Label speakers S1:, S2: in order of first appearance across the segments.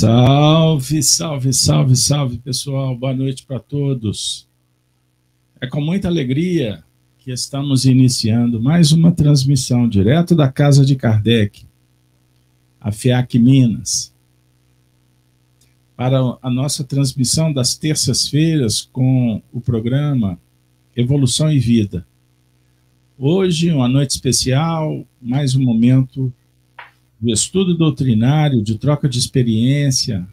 S1: Salve, salve, salve, salve, pessoal. Boa noite para todos. É com muita alegria que estamos iniciando mais uma transmissão direto da casa de Kardec, a FIAC Minas. Para a nossa transmissão das terças-feiras com o programa Evolução e Vida. Hoje, uma noite especial, mais um momento de estudo doutrinário, de troca de experiência,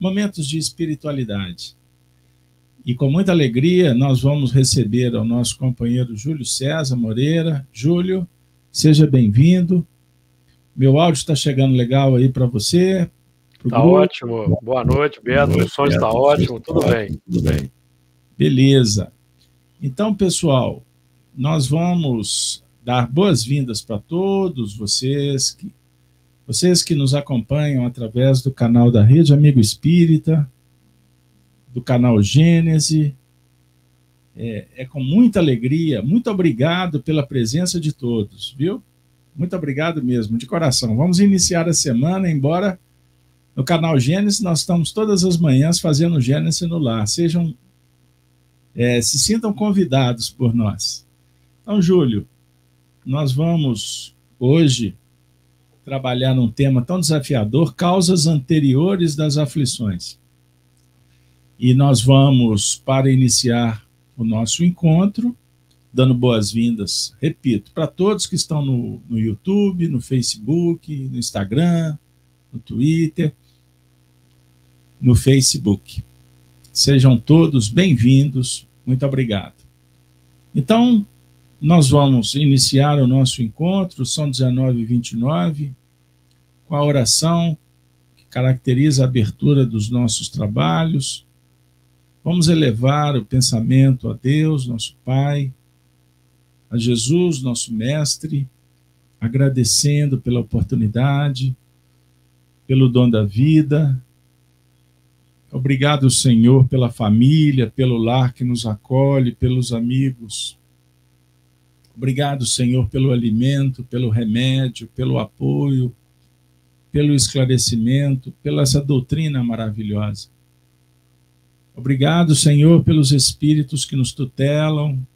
S1: momentos de espiritualidade. E com muita alegria nós vamos receber o nosso companheiro Júlio César Moreira. Júlio, seja bem-vindo. Meu áudio está chegando legal aí para você. Está ótimo. Boa noite, Beto. Boa o som está ótimo. Tá tudo bem. Tudo bem. Beleza. Então, pessoal, nós vamos dar boas-vindas para todos vocês que vocês que nos acompanham através do canal da Rede Amigo Espírita, do canal Gênese, é, é com muita alegria. Muito obrigado pela presença de todos, viu? Muito obrigado mesmo, de coração. Vamos iniciar a semana, embora no canal Gênesis nós estamos todas as manhãs fazendo Gênesis no lar. Sejam, é, se sintam convidados por nós. Então, Júlio, nós vamos hoje trabalhar num tema tão desafiador, causas anteriores das aflições. E nós vamos, para iniciar o nosso encontro, dando boas-vindas, repito, para todos que estão no, no YouTube, no Facebook, no Instagram, no Twitter, no Facebook. Sejam todos bem-vindos, muito obrigado. Então, nós vamos iniciar o nosso encontro, são 19 e 29, com a oração que caracteriza a abertura dos nossos trabalhos. Vamos elevar o pensamento a Deus, nosso Pai, a Jesus, nosso Mestre, agradecendo pela oportunidade, pelo dom da vida. Obrigado, Senhor, pela família, pelo lar que nos acolhe, pelos amigos. Obrigado, Senhor, pelo alimento, pelo remédio, pelo apoio, pelo esclarecimento, pela essa doutrina maravilhosa. Obrigado, Senhor, pelos espíritos que nos tutelam,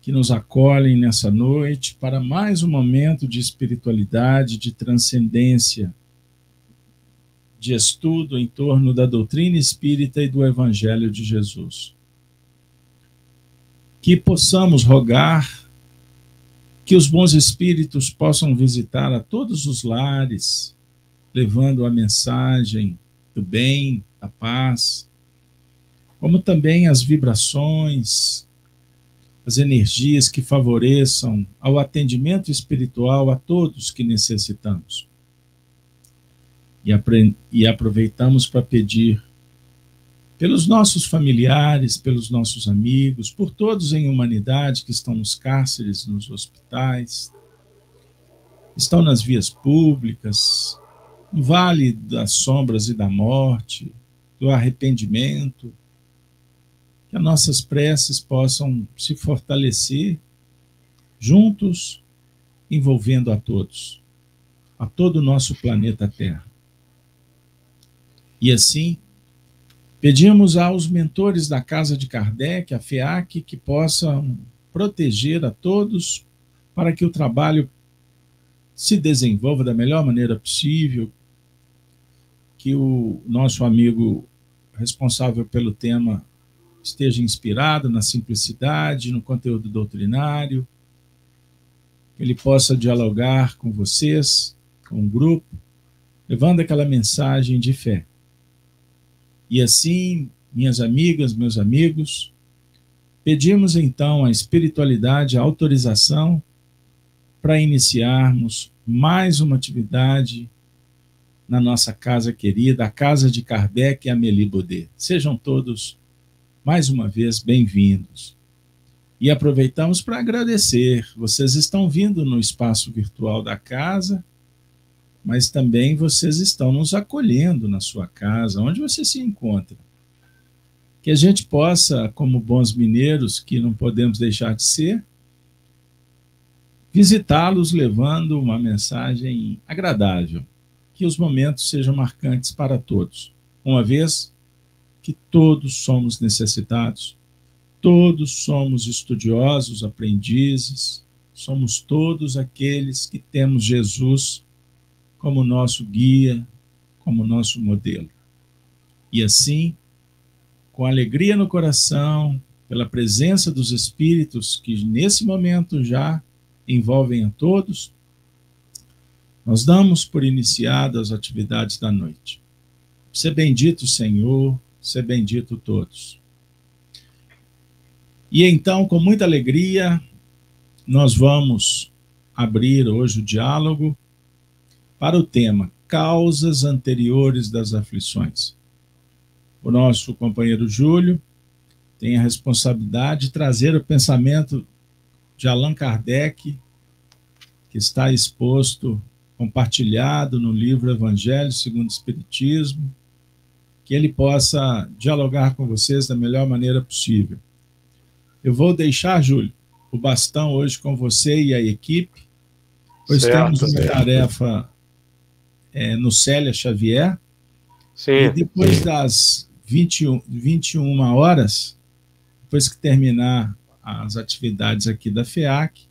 S1: que nos acolhem nessa noite para mais um momento de espiritualidade, de transcendência, de estudo em torno da doutrina espírita e do Evangelho de Jesus que possamos rogar que os bons espíritos possam visitar a todos os lares, levando a mensagem do bem, da paz, como também as vibrações, as energias que favoreçam ao atendimento espiritual a todos que necessitamos. E, e aproveitamos para pedir pelos nossos familiares, pelos nossos amigos, por todos em humanidade que estão nos cárceres, nos hospitais, estão nas vias públicas, no vale das sombras e da morte, do arrependimento, que as nossas preces possam se fortalecer juntos, envolvendo a todos, a todo o nosso planeta Terra. E assim, Pedimos aos mentores da Casa de Kardec, a FEAC, que possam proteger a todos para que o trabalho se desenvolva da melhor maneira possível, que o nosso amigo responsável pelo tema esteja inspirado na simplicidade, no conteúdo doutrinário, que ele possa dialogar com vocês, com o grupo, levando aquela mensagem de fé. E assim, minhas amigas, meus amigos, pedimos então à espiritualidade a autorização para iniciarmos mais uma atividade na nossa casa querida, a casa de Kardec e Amélie Baudet. Sejam todos, mais uma vez, bem-vindos. E aproveitamos para agradecer. Vocês estão vindo no espaço virtual da casa, mas também vocês estão nos acolhendo na sua casa, onde você se encontra. Que a gente possa, como bons mineiros, que não podemos deixar de ser, visitá-los levando uma mensagem agradável. Que os momentos sejam marcantes para todos, uma vez que todos somos necessitados, todos somos estudiosos, aprendizes, somos todos aqueles que temos Jesus como nosso guia, como nosso modelo. E assim, com alegria no coração, pela presença dos Espíritos que nesse momento já envolvem a todos, nós damos por iniciadas as atividades da noite. Ser bendito, Senhor, ser bendito todos. E então, com muita alegria, nós vamos abrir hoje o diálogo para o tema Causas Anteriores das Aflições. O nosso companheiro Júlio tem a responsabilidade de trazer o pensamento de Allan Kardec, que está exposto, compartilhado no livro Evangelho segundo o Espiritismo, que ele possa dialogar com vocês da melhor maneira possível. Eu vou deixar, Júlio, o bastão hoje com você e a equipe, pois certo, temos uma certo. tarefa é, no Célia Xavier. Sim. E depois das 21, 21 horas, depois que terminar as atividades aqui da FEAC,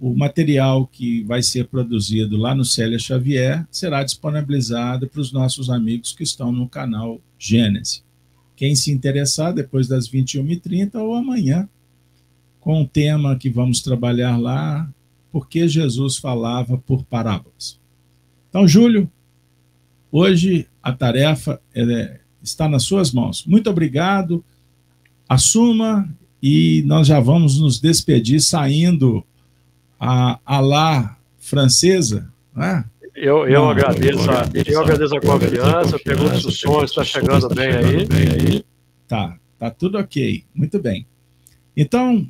S1: o material que vai ser produzido lá no Célia Xavier será disponibilizado para os nossos amigos que estão no canal Gênesis. Quem se interessar, depois das 21h30 ou amanhã, com o tema que vamos trabalhar lá, por que Jesus falava por parábolas. Então, Júlio, hoje a tarefa é, está nas suas mãos. Muito obrigado, assuma e nós já vamos nos despedir saindo a, a lá francesa, né? Eu, eu, não, agradeço, eu, a, agradeço, eu agradeço a confiança, pergunto se o som está chegando, bem, chegando aí. bem aí. Tá, tá tudo ok, muito bem. Então,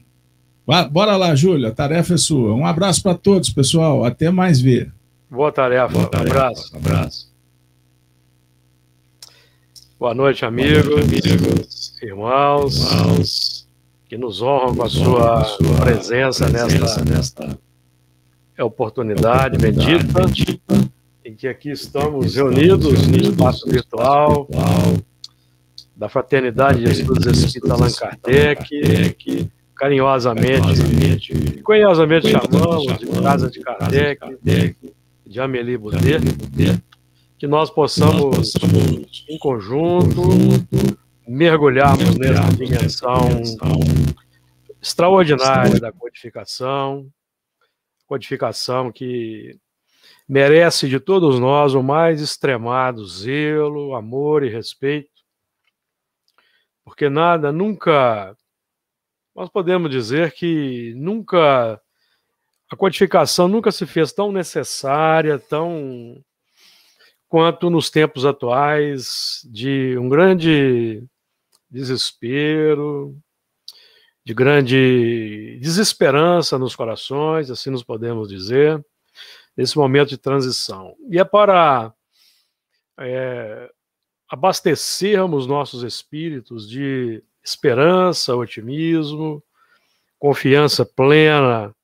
S1: bora lá, Júlio, a tarefa é sua. Um abraço para todos, pessoal, até mais ver.
S2: Boa tarefa. Boa tarefa. Abraço. Abraço. Boa noite, amigos, Boa noite, amigos. Irmãos, irmãos, que nos honram com a sua, sua presença, presença, nesta, nesta oportunidade, é oportunidade bendita, é bendita, em que aqui estamos, estamos reunidos, reunidos no espaço virtual, virtual da Fraternidade de Estudos Espírita Allan Kardec, que carinhosamente, carinhosamente, carinhosamente chamamos, de Casa de Kardec, de Kardec de Amélie Boudet, que nós possamos, nós possamos em conjunto, conjunto mergulharmos nessa dimensão, dimensão extraordinária da codificação, codificação que merece de todos nós o mais extremado zelo, amor e respeito, porque nada, nunca, nós podemos dizer que nunca a codificação nunca se fez tão necessária, tão quanto nos tempos atuais de um grande desespero, de grande desesperança nos corações, assim nos podemos dizer, nesse momento de transição. E é para é, abastecermos nossos espíritos de esperança, otimismo, confiança plena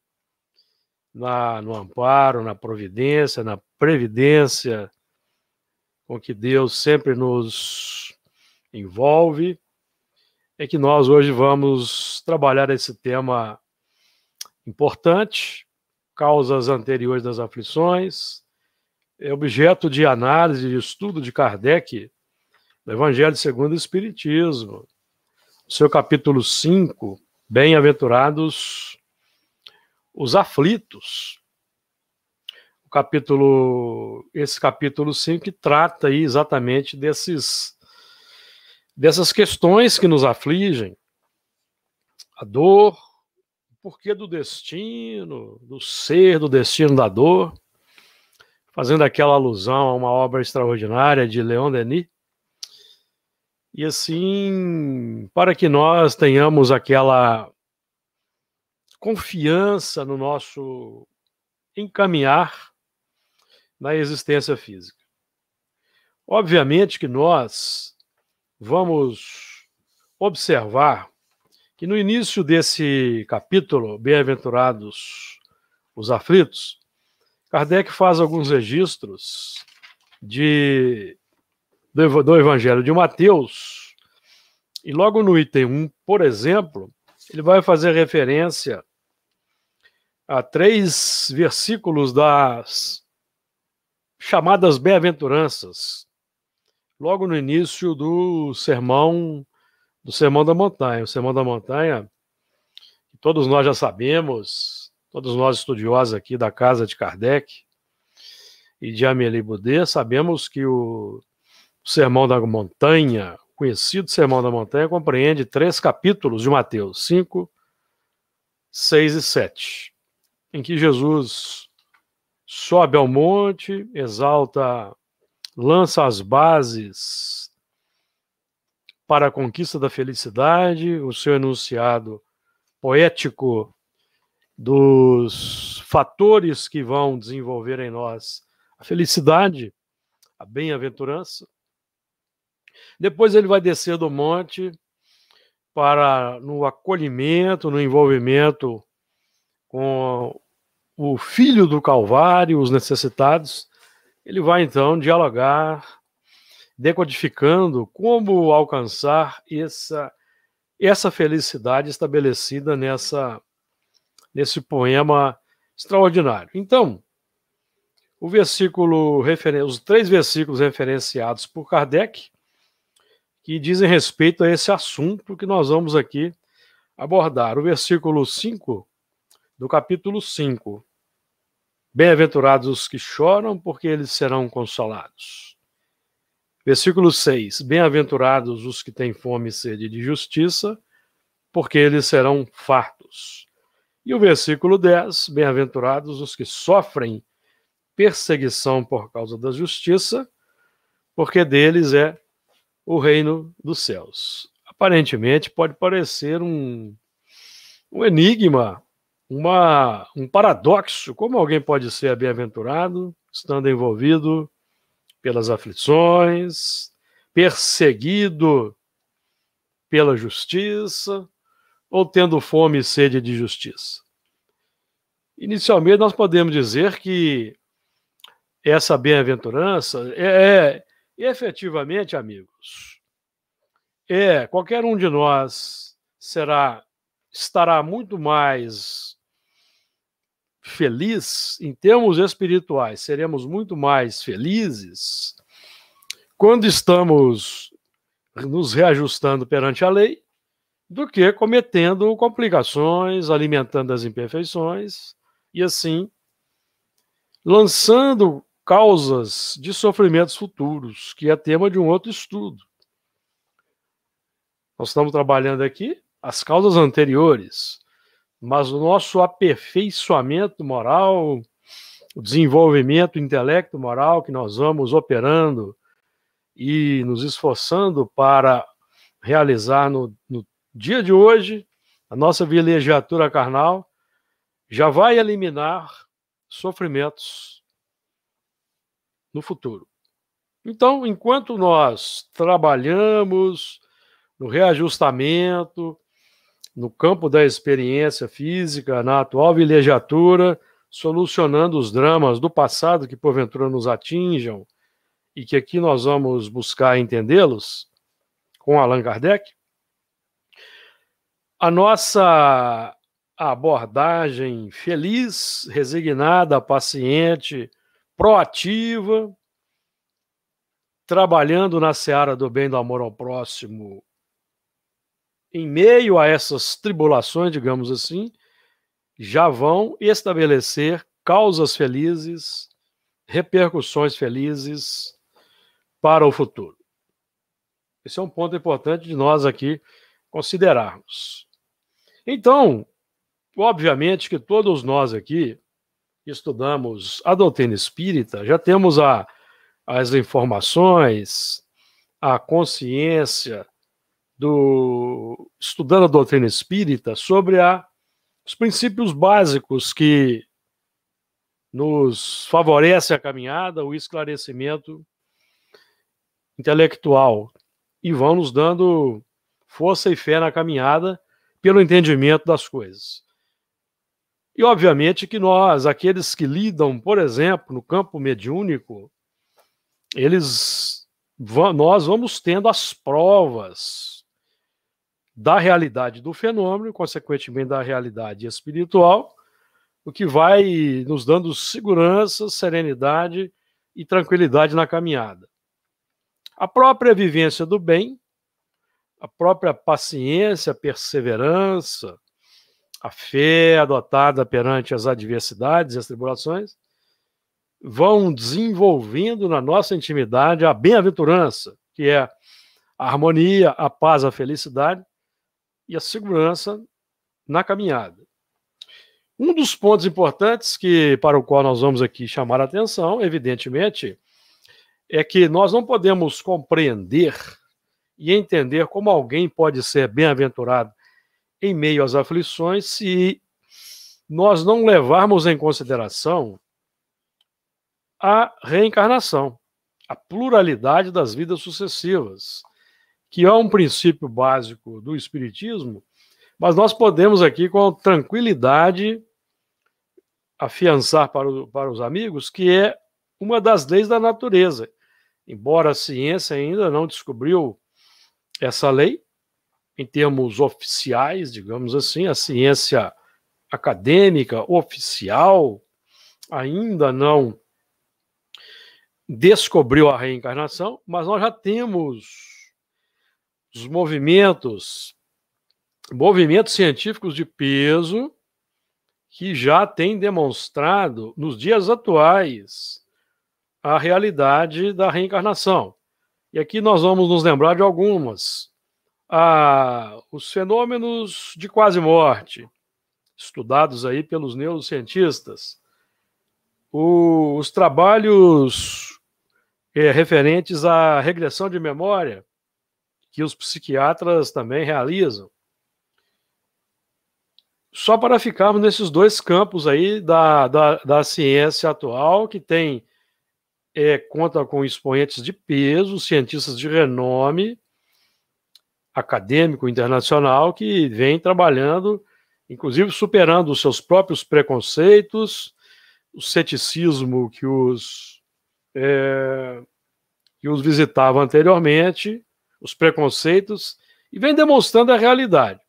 S2: na, no amparo, na providência, na previdência com que Deus sempre nos envolve, é que nós hoje vamos trabalhar esse tema importante, causas anteriores das aflições, é objeto de análise e estudo de Kardec no Evangelho segundo o Espiritismo, seu capítulo 5, Bem-aventurados os aflitos. O capítulo, esse capítulo 5 que trata aí exatamente desses dessas questões que nos afligem, a dor, o porquê do destino, do ser, do destino da dor, fazendo aquela alusão a uma obra extraordinária de Leon Denis. E assim, para que nós tenhamos aquela confiança no nosso encaminhar na existência física. Obviamente que nós vamos observar que no início desse capítulo, Bem-aventurados os aflitos, Kardec faz alguns registros de, do, do Evangelho de Mateus, e logo no item 1, por exemplo, ele vai fazer referência a três versículos das chamadas bem-aventuranças, logo no início do sermão do sermão da montanha. O sermão da montanha, todos nós já sabemos, todos nós estudiosos aqui da casa de Kardec e de Amélie Boudet, sabemos que o sermão da montanha, conhecido sermão da montanha, compreende três capítulos de Mateus 5, 6 e 7 em que Jesus sobe ao monte, exalta, lança as bases para a conquista da felicidade, o seu enunciado poético dos fatores que vão desenvolver em nós a felicidade, a bem-aventurança. Depois ele vai descer do monte para no acolhimento, no envolvimento com o filho do Calvário, os necessitados, ele vai então dialogar, decodificando como alcançar essa, essa felicidade estabelecida nessa, nesse poema extraordinário. Então, o versículo os três versículos referenciados por Kardec, que dizem respeito a esse assunto que nós vamos aqui abordar. O versículo 5 do capítulo 5. Bem-aventurados os que choram, porque eles serão consolados. Versículo 6. Bem-aventurados os que têm fome e sede de justiça, porque eles serão fartos. E o versículo 10. Bem-aventurados os que sofrem perseguição por causa da justiça, porque deles é o reino dos céus. Aparentemente, pode parecer um, um enigma uma, um paradoxo. Como alguém pode ser bem-aventurado estando envolvido pelas aflições, perseguido pela justiça ou tendo fome e sede de justiça? Inicialmente, nós podemos dizer que essa bem-aventurança é, é, é efetivamente, amigos, é qualquer um de nós será estará muito mais feliz, em termos espirituais, seremos muito mais felizes quando estamos nos reajustando perante a lei do que cometendo complicações, alimentando as imperfeições e assim lançando causas de sofrimentos futuros, que é tema de um outro estudo. Nós estamos trabalhando aqui as causas anteriores, mas o nosso aperfeiçoamento moral, o desenvolvimento intelecto moral que nós vamos operando e nos esforçando para realizar no, no dia de hoje, a nossa vilegiatura carnal já vai eliminar sofrimentos no futuro. Então, enquanto nós trabalhamos no reajustamento, no campo da experiência física, na atual vilegiatura, solucionando os dramas do passado que porventura nos atinjam e que aqui nós vamos buscar entendê-los com Allan Kardec. A nossa abordagem feliz, resignada, paciente, proativa, trabalhando na seara do bem do amor ao próximo em meio a essas tribulações, digamos assim, já vão estabelecer causas felizes, repercussões felizes para o futuro. Esse é um ponto importante de nós aqui considerarmos. Então, obviamente que todos nós aqui estudamos a doutrina espírita, já temos a, as informações, a consciência do estudando a doutrina espírita sobre a, os princípios básicos que nos favorece a caminhada, o esclarecimento intelectual e vão nos dando força e fé na caminhada pelo entendimento das coisas. E obviamente que nós, aqueles que lidam, por exemplo, no campo mediúnico, eles nós vamos tendo as provas da realidade do fenômeno, consequentemente da realidade espiritual, o que vai nos dando segurança, serenidade e tranquilidade na caminhada. A própria vivência do bem, a própria paciência, a perseverança, a fé adotada perante as adversidades e as tribulações, vão desenvolvendo na nossa intimidade a bem-aventurança, que é a harmonia, a paz, a felicidade, e a segurança na caminhada. Um dos pontos importantes que para o qual nós vamos aqui chamar a atenção, evidentemente, é que nós não podemos compreender e entender como alguém pode ser bem-aventurado em meio às aflições se nós não levarmos em consideração a reencarnação, a pluralidade das vidas sucessivas que é um princípio básico do Espiritismo, mas nós podemos aqui, com tranquilidade, afiançar para, o, para os amigos que é uma das leis da natureza. Embora a ciência ainda não descobriu essa lei, em termos oficiais, digamos assim, a ciência acadêmica oficial ainda não descobriu a reencarnação, mas nós já temos os movimentos, movimentos científicos de peso que já têm demonstrado nos dias atuais a realidade da reencarnação. E aqui nós vamos nos lembrar de algumas. Ah, os fenômenos de quase morte, estudados aí pelos neurocientistas, o, os trabalhos é, referentes à regressão de memória, que os psiquiatras também realizam. Só para ficarmos nesses dois campos aí da, da, da ciência atual, que tem é, conta com expoentes de peso, cientistas de renome, acadêmico internacional, que vem trabalhando, inclusive superando os seus próprios preconceitos, o ceticismo que os, é, que os visitava anteriormente, os preconceitos e vem demonstrando a realidade.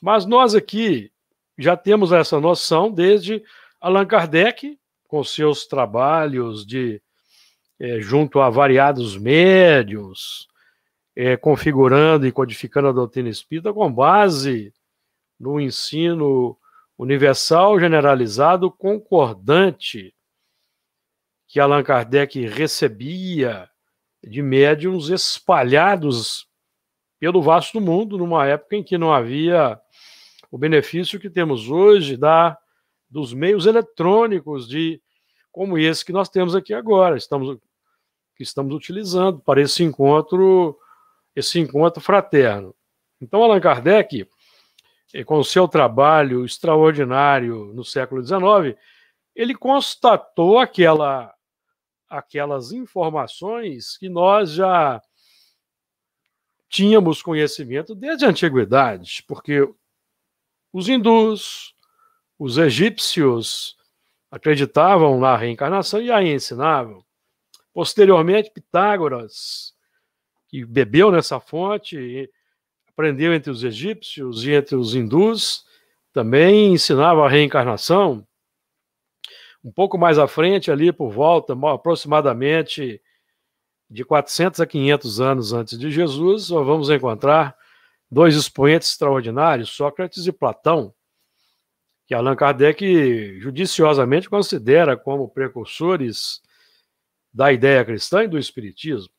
S2: Mas nós aqui já temos essa noção desde Allan Kardec, com seus trabalhos de é, junto a variados médios, é, configurando e codificando a doutrina espírita com base no ensino universal, generalizado, concordante que Allan Kardec recebia de médiums espalhados pelo vasto mundo, numa época em que não havia o benefício que temos hoje da, dos meios eletrônicos de como esse que nós temos aqui agora, estamos, que estamos utilizando para esse encontro, esse encontro fraterno. Então, Allan Kardec, eh, com o seu trabalho extraordinário no século XIX, ele constatou aquela aquelas informações que nós já tínhamos conhecimento desde a antiguidade, porque os hindus, os egípcios acreditavam na reencarnação e a ensinavam. Posteriormente, Pitágoras, que bebeu nessa fonte, aprendeu entre os egípcios e entre os hindus, também ensinava a reencarnação um pouco mais à frente, ali por volta, aproximadamente de 400 a 500 anos antes de Jesus, nós vamos encontrar dois expoentes extraordinários, Sócrates e Platão, que Allan Kardec judiciosamente considera como precursores da ideia cristã e do espiritismo.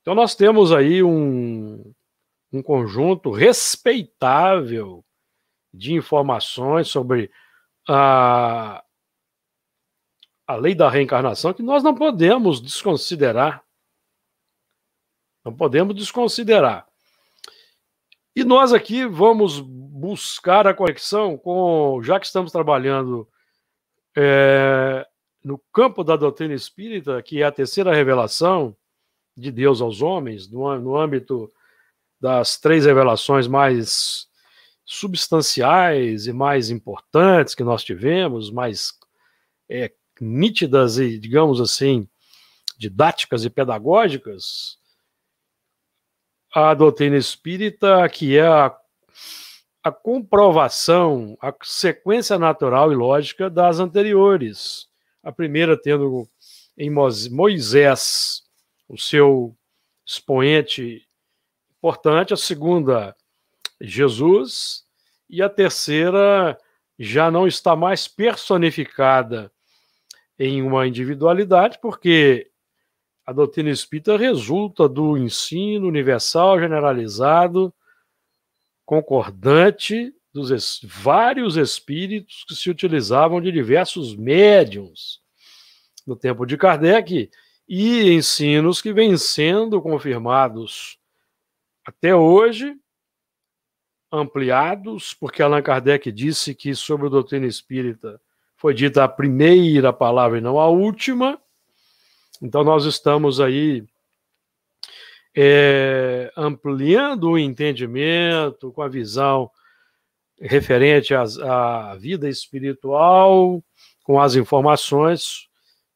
S2: Então, nós temos aí um, um conjunto respeitável de informações sobre a a lei da reencarnação que nós não podemos desconsiderar. Não podemos desconsiderar. E nós aqui vamos buscar a conexão com, já que estamos trabalhando é, no campo da doutrina espírita, que é a terceira revelação de Deus aos homens, no, no âmbito das três revelações mais substanciais e mais importantes que nós tivemos, mais é, nítidas e, digamos assim, didáticas e pedagógicas, a doutrina espírita, que é a, a comprovação, a sequência natural e lógica das anteriores. A primeira tendo em Moisés o seu expoente importante, a segunda, Jesus, e a terceira já não está mais personificada em uma individualidade, porque a doutrina espírita resulta do ensino universal, generalizado, concordante dos es vários espíritos que se utilizavam de diversos médiums no tempo de Kardec e ensinos que vêm sendo confirmados até hoje, ampliados, porque Allan Kardec disse que sobre a doutrina espírita foi dita a primeira palavra e não a última. Então, nós estamos aí é, ampliando o entendimento com a visão referente às, à vida espiritual, com as informações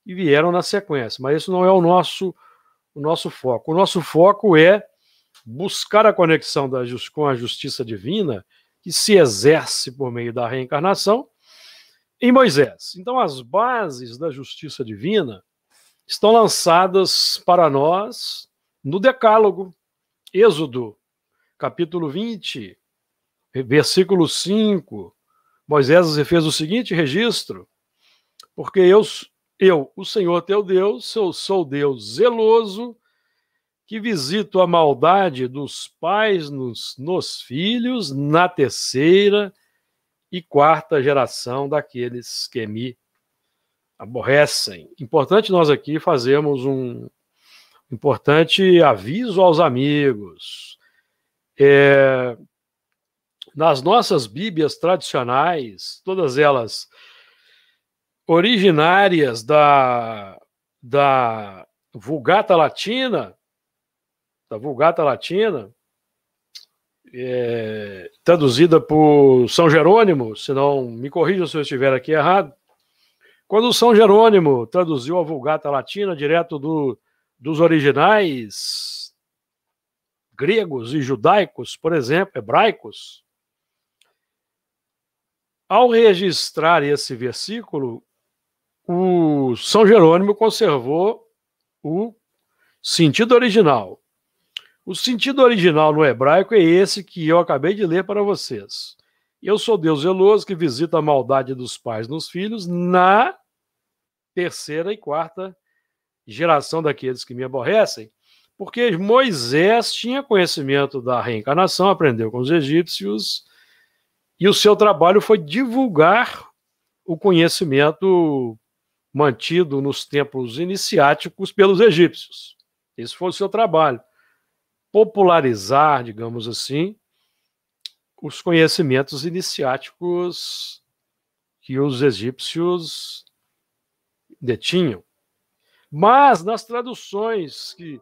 S2: que vieram na sequência. Mas isso não é o nosso, o nosso foco. O nosso foco é buscar a conexão da, com a justiça divina que se exerce por meio da reencarnação em Moisés. Então, as bases da justiça divina estão lançadas para nós no Decálogo, Êxodo, capítulo 20, versículo 5. Moisés fez o seguinte registro: Porque eu, eu, o Senhor teu Deus, eu sou Deus zeloso, que visito a maldade dos pais nos, nos filhos na terceira e quarta geração daqueles que me aborrecem. Importante nós aqui fazermos um importante aviso aos amigos. É, nas nossas Bíblias tradicionais, todas elas originárias da, da Vulgata Latina, da Vulgata Latina, é, traduzida por São Jerônimo, se não me corrija se eu estiver aqui errado. Quando São Jerônimo traduziu a Vulgata Latina direto do, dos originais gregos e judaicos, por exemplo, hebraicos, ao registrar esse versículo, o São Jerônimo conservou o sentido original, o sentido original no hebraico é esse que eu acabei de ler para vocês. Eu sou Deus zeloso que visita a maldade dos pais nos filhos na terceira e quarta geração daqueles que me aborrecem, porque Moisés tinha conhecimento da reencarnação, aprendeu com os egípcios, e o seu trabalho foi divulgar o conhecimento mantido nos templos iniciáticos pelos egípcios. Esse foi o seu trabalho popularizar, digamos assim, os conhecimentos iniciáticos que os egípcios detinham. Mas nas traduções que,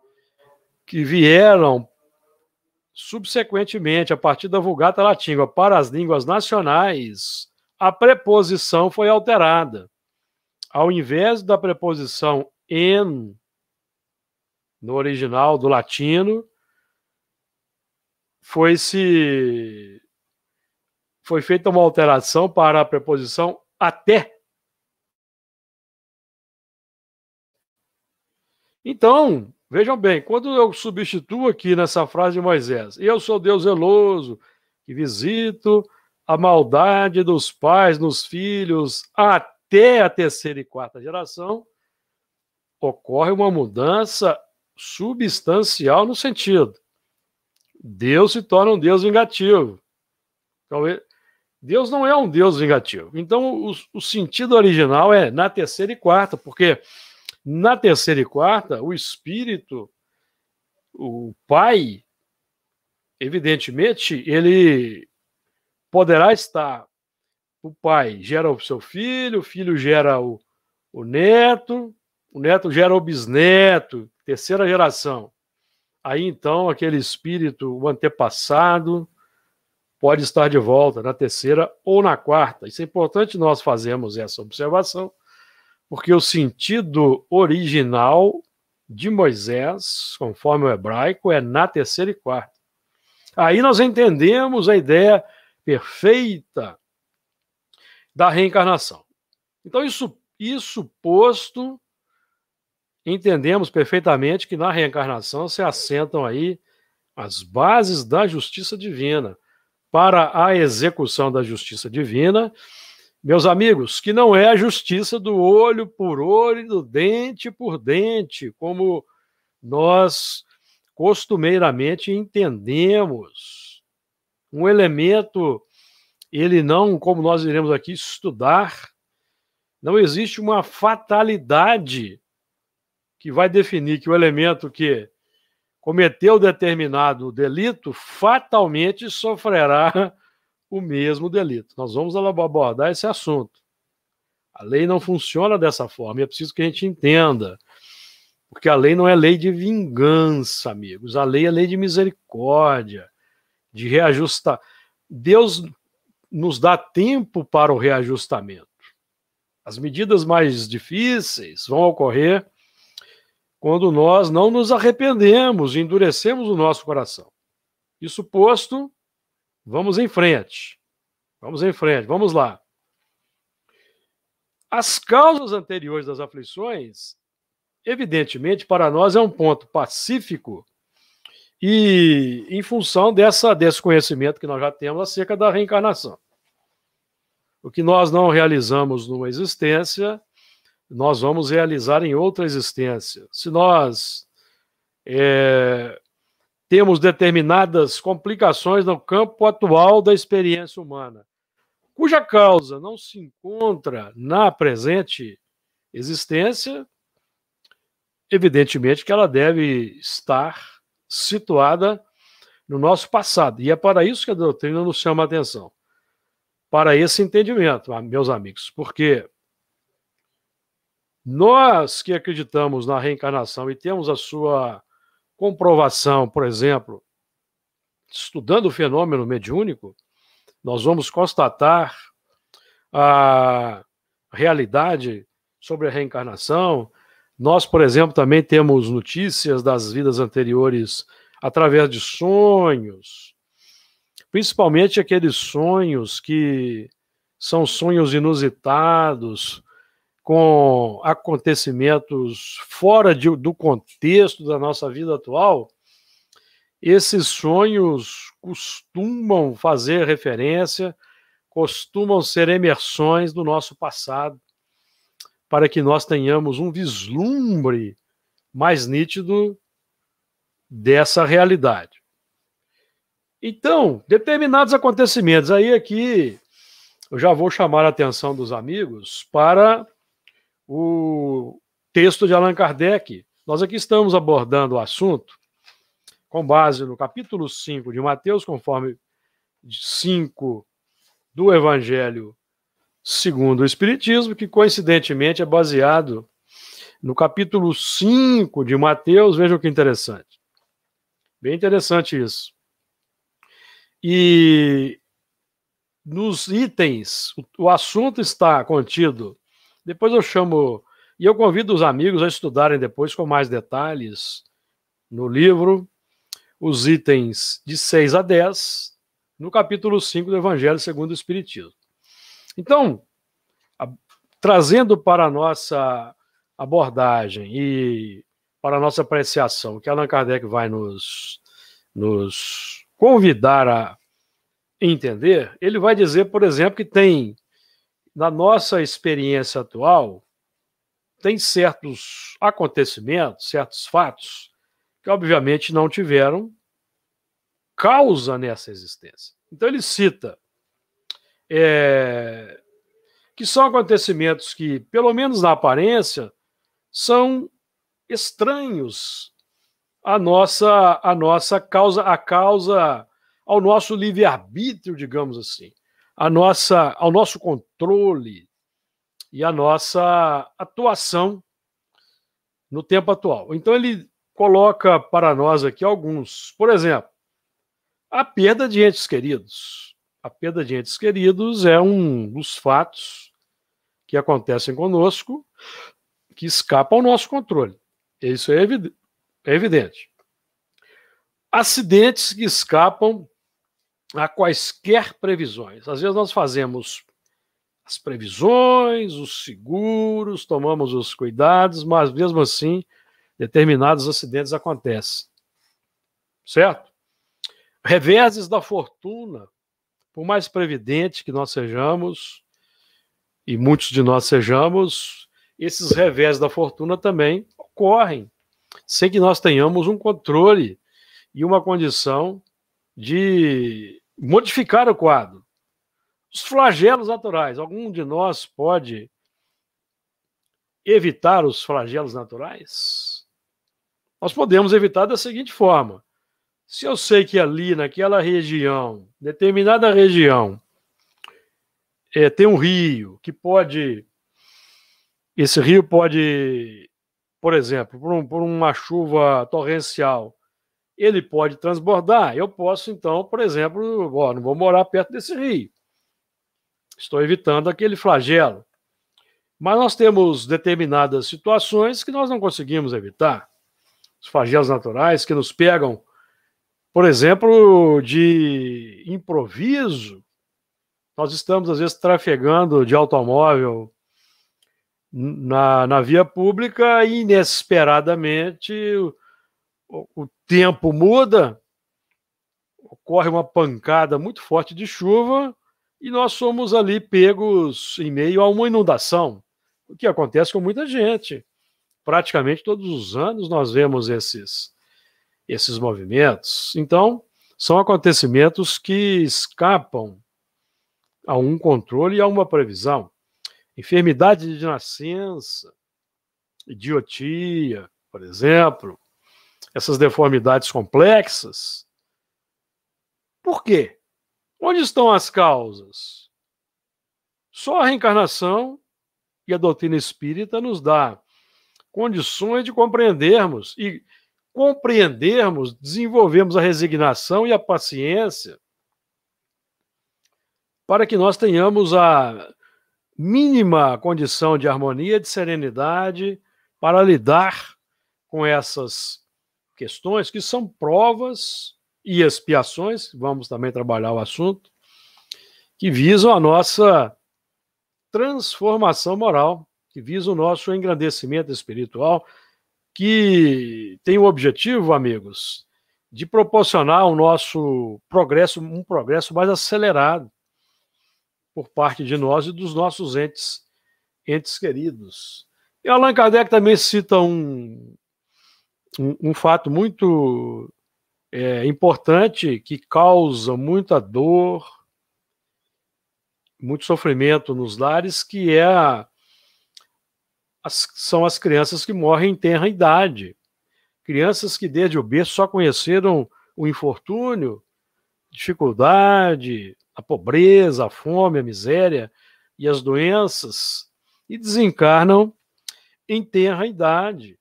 S2: que vieram subsequentemente, a partir da Vulgata Latina, para as línguas nacionais, a preposição foi alterada. Ao invés da preposição en, no original do latino, foi se foi feita uma alteração para a preposição até. Então, vejam bem, quando eu substituo aqui nessa frase de Moisés, eu sou Deus zeloso, que visito a maldade dos pais nos filhos até a terceira e quarta geração, ocorre uma mudança substancial no sentido. Deus se torna um Deus vingativo. Deus não é um Deus vingativo. Então, o, o, sentido original é na terceira e quarta, porque na terceira e quarta, o Espírito, o Pai, evidentemente, ele poderá estar. O Pai gera o seu filho, o filho gera o, o neto, o neto gera o bisneto, terceira geração aí então aquele espírito, o antepassado, pode estar de volta na terceira ou na quarta. Isso é importante nós fazermos essa observação, porque o sentido original de Moisés, conforme o hebraico, é na terceira e quarta. Aí nós entendemos a ideia perfeita da reencarnação. Então, isso, isso posto, entendemos perfeitamente que na reencarnação se assentam aí as bases da justiça divina. Para a execução da justiça divina, meus amigos, que não é a justiça do olho por olho e do dente por dente, como nós costumeiramente entendemos. Um elemento, ele não, como nós iremos aqui estudar, não existe uma fatalidade que vai definir que o elemento que cometeu determinado delito fatalmente sofrerá o mesmo delito. Nós vamos abordar esse assunto. A lei não funciona dessa forma, e é preciso que a gente entenda. Porque a lei não é lei de vingança, amigos. A lei é lei de misericórdia, de reajustar. Deus nos dá tempo para o reajustamento. As medidas mais difíceis vão ocorrer quando nós não nos arrependemos e endurecemos o nosso coração. Isso posto, vamos em frente. Vamos em frente, vamos lá. As causas anteriores das aflições, evidentemente, para nós é um ponto pacífico e em função dessa, desse conhecimento que nós já temos acerca da reencarnação. O que nós não realizamos numa existência, nós vamos realizar em outra existência. Se nós é, temos determinadas complicações no campo atual da experiência humana, cuja causa não se encontra na presente existência, evidentemente que ela deve estar situada no nosso passado. E é para isso que a doutrina nos chama a atenção, para esse entendimento, meus amigos, porque nós que acreditamos na reencarnação e temos a sua comprovação, por exemplo, estudando o fenômeno mediúnico, nós vamos constatar a realidade sobre a reencarnação. Nós, por exemplo, também temos notícias das vidas anteriores através de sonhos, principalmente aqueles sonhos que são sonhos inusitados, com acontecimentos fora de, do contexto da nossa vida atual, esses sonhos costumam fazer referência, costumam ser emersões do nosso passado, para que nós tenhamos um vislumbre mais nítido dessa realidade. Então, determinados acontecimentos, aí aqui eu já vou chamar a atenção dos amigos para o texto de Allan Kardec. Nós aqui estamos abordando o assunto com base no capítulo 5 de Mateus, conforme 5 do Evangelho segundo o Espiritismo, que coincidentemente é baseado no capítulo 5 de Mateus. Vejam que interessante. Bem interessante isso. E nos itens, o assunto está contido depois eu chamo e eu convido os amigos a estudarem depois com mais detalhes no livro os itens de 6 a 10 no capítulo 5 do Evangelho segundo o Espiritismo. Então, a, trazendo para a nossa abordagem e para a nossa apreciação, que Allan Kardec vai nos, nos convidar a entender, ele vai dizer, por exemplo, que tem na nossa experiência atual, tem certos acontecimentos, certos fatos, que obviamente não tiveram causa nessa existência. Então ele cita é, que são acontecimentos que, pelo menos na aparência, são estranhos à nossa, à nossa causa, à causa, ao nosso livre-arbítrio, digamos assim a nossa, ao nosso controle e à nossa atuação no tempo atual. Então ele coloca para nós aqui alguns. Por exemplo, a perda de entes queridos. A perda de entes queridos é um dos fatos que acontecem conosco que escapa ao nosso controle. Isso é, é evidente. Acidentes que escapam a quaisquer previsões. Às vezes nós fazemos as previsões, os seguros, tomamos os cuidados, mas mesmo assim determinados acidentes acontecem. Certo? Reveses da fortuna, por mais previdente que nós sejamos, e muitos de nós sejamos, esses revés da fortuna também ocorrem, sem que nós tenhamos um controle e uma condição de modificar o quadro. Os flagelos naturais. Algum de nós pode evitar os flagelos naturais? Nós podemos evitar da seguinte forma: se eu sei que ali, naquela região, determinada região, é, tem um rio que pode. Esse rio pode, por exemplo, por, um, por uma chuva torrencial, ele pode transbordar. Eu posso, então, por exemplo, ó, não vou morar perto desse rio. Estou evitando aquele flagelo. Mas nós temos determinadas situações que nós não conseguimos evitar. Os flagelos naturais que nos pegam, por exemplo, de improviso. Nós estamos, às vezes, trafegando de automóvel na, na via pública e, inesperadamente, o tempo muda, ocorre uma pancada muito forte de chuva e nós somos ali pegos em meio a uma inundação, o que acontece com muita gente. Praticamente todos os anos nós vemos esses, esses movimentos. Então, são acontecimentos que escapam a um controle e a uma previsão. Enfermidade de nascença, idiotia, por exemplo, essas deformidades complexas. Por quê? Onde estão as causas? Só a reencarnação e a doutrina espírita nos dá condições de compreendermos e compreendermos, desenvolvermos a resignação e a paciência para que nós tenhamos a mínima condição de harmonia, de serenidade para lidar com essas questões que são provas e expiações, vamos também trabalhar o assunto, que visam a nossa transformação moral, que visam o nosso engrandecimento espiritual, que tem o objetivo, amigos, de proporcionar o nosso progresso, um progresso mais acelerado por parte de nós e dos nossos entes, entes queridos. E Allan Kardec também cita um, um, um fato muito é, importante que causa muita dor, muito sofrimento nos lares, que é a, as, são as crianças que morrem em tenra idade. Crianças que desde o berço só conheceram o infortúnio, dificuldade, a pobreza, a fome, a miséria e as doenças, e desencarnam em tenra idade.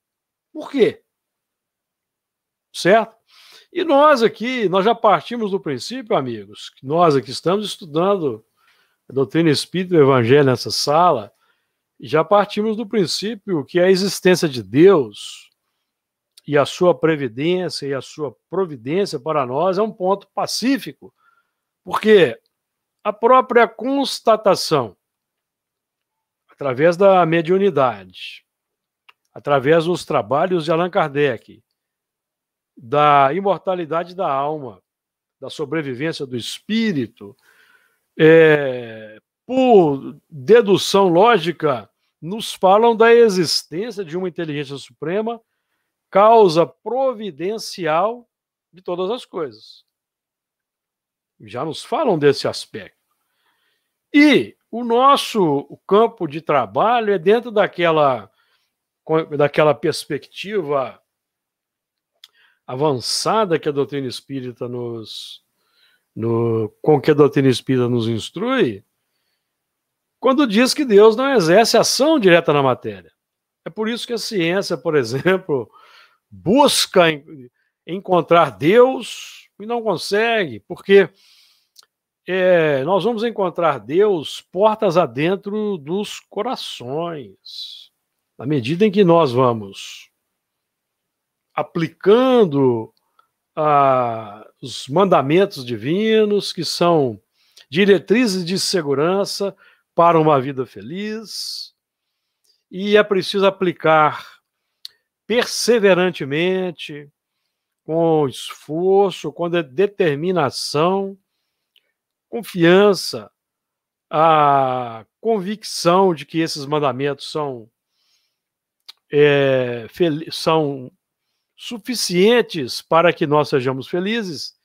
S2: Por quê? certo? E nós aqui, nós já partimos do princípio, amigos, nós aqui estamos estudando a doutrina espírita e o evangelho nessa sala, e já partimos do princípio que a existência de Deus e a sua previdência e a sua providência para nós é um ponto pacífico, porque a própria constatação, através da mediunidade, através dos trabalhos de Allan Kardec, da imortalidade da alma, da sobrevivência do espírito, é, por dedução lógica, nos falam da existência de uma inteligência suprema, causa providencial de todas as coisas. Já nos falam desse aspecto. E o nosso campo de trabalho é dentro daquela, daquela perspectiva avançada que a doutrina espírita nos. No, com que a doutrina espírita nos instrui, quando diz que Deus não exerce ação direta na matéria. É por isso que a ciência, por exemplo, busca encontrar Deus e não consegue, porque é, nós vamos encontrar Deus portas adentro dos corações. Na medida em que nós vamos aplicando ah, os mandamentos divinos, que são diretrizes de segurança para uma vida feliz, e é preciso aplicar perseverantemente, com esforço, com determinação, confiança, a convicção de que esses mandamentos são, é, são suficientes para que nós sejamos felizes,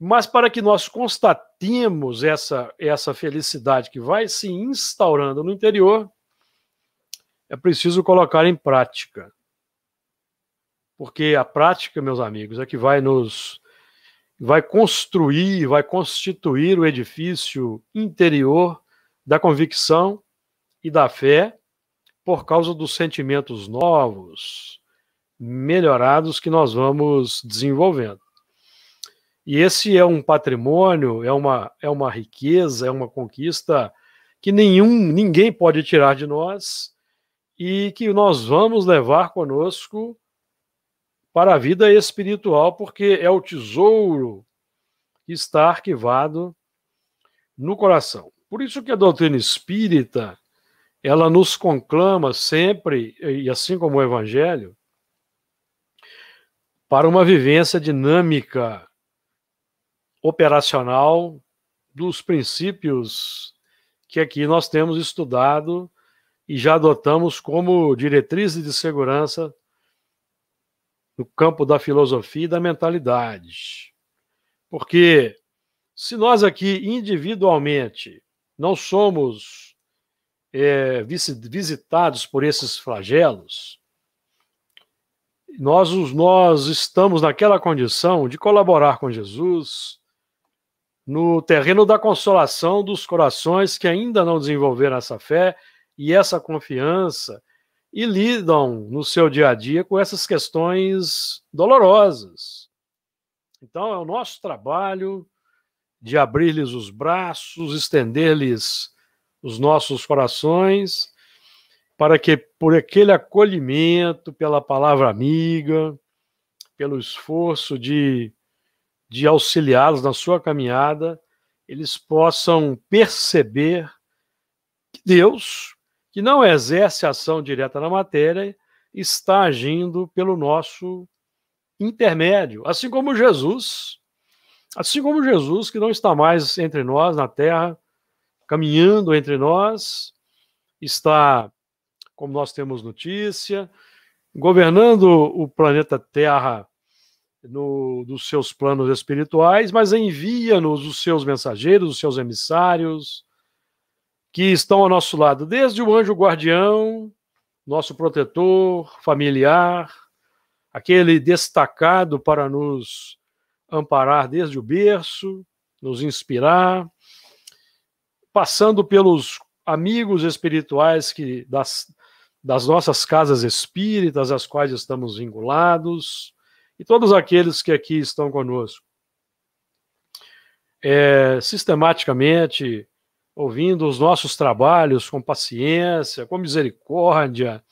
S2: mas para que nós constatemos essa, essa felicidade que vai se instaurando no interior, é preciso colocar em prática. Porque a prática, meus amigos, é que vai nos vai construir, vai constituir o edifício interior da convicção e da fé por causa dos sentimentos novos, melhorados que nós vamos desenvolvendo. E esse é um patrimônio, é uma, é uma riqueza, é uma conquista que nenhum, ninguém pode tirar de nós e que nós vamos levar conosco para a vida espiritual, porque é o tesouro que está arquivado no coração. Por isso que a doutrina espírita, ela nos conclama sempre, e assim como o evangelho, para uma vivência dinâmica operacional dos princípios que aqui nós temos estudado e já adotamos como diretrizes de segurança no campo da filosofia e da mentalidade. Porque se nós aqui individualmente não somos é, visitados por esses flagelos, nós, nós estamos naquela condição de colaborar com Jesus no terreno da consolação dos corações que ainda não desenvolveram essa fé e essa confiança e lidam no seu dia a dia com essas questões dolorosas. Então, é o nosso trabalho de abrir-lhes os braços, estender-lhes os nossos corações para que por aquele acolhimento, pela palavra amiga, pelo esforço de, de auxiliá-los na sua caminhada, eles possam perceber que Deus, que não exerce ação direta na matéria, está agindo pelo nosso intermédio, assim como Jesus, assim como Jesus que não está mais entre nós na terra, caminhando entre nós, está como nós temos notícia, governando o planeta Terra no, dos seus planos espirituais, mas envia-nos os seus mensageiros, os seus emissários, que estão ao nosso lado, desde o anjo guardião, nosso protetor, familiar, aquele destacado para nos amparar desde o berço, nos inspirar, passando pelos amigos espirituais que das, das nossas casas espíritas, às quais estamos vinculados, e todos aqueles que aqui estão conosco. É, sistematicamente, ouvindo os nossos trabalhos com paciência, com misericórdia,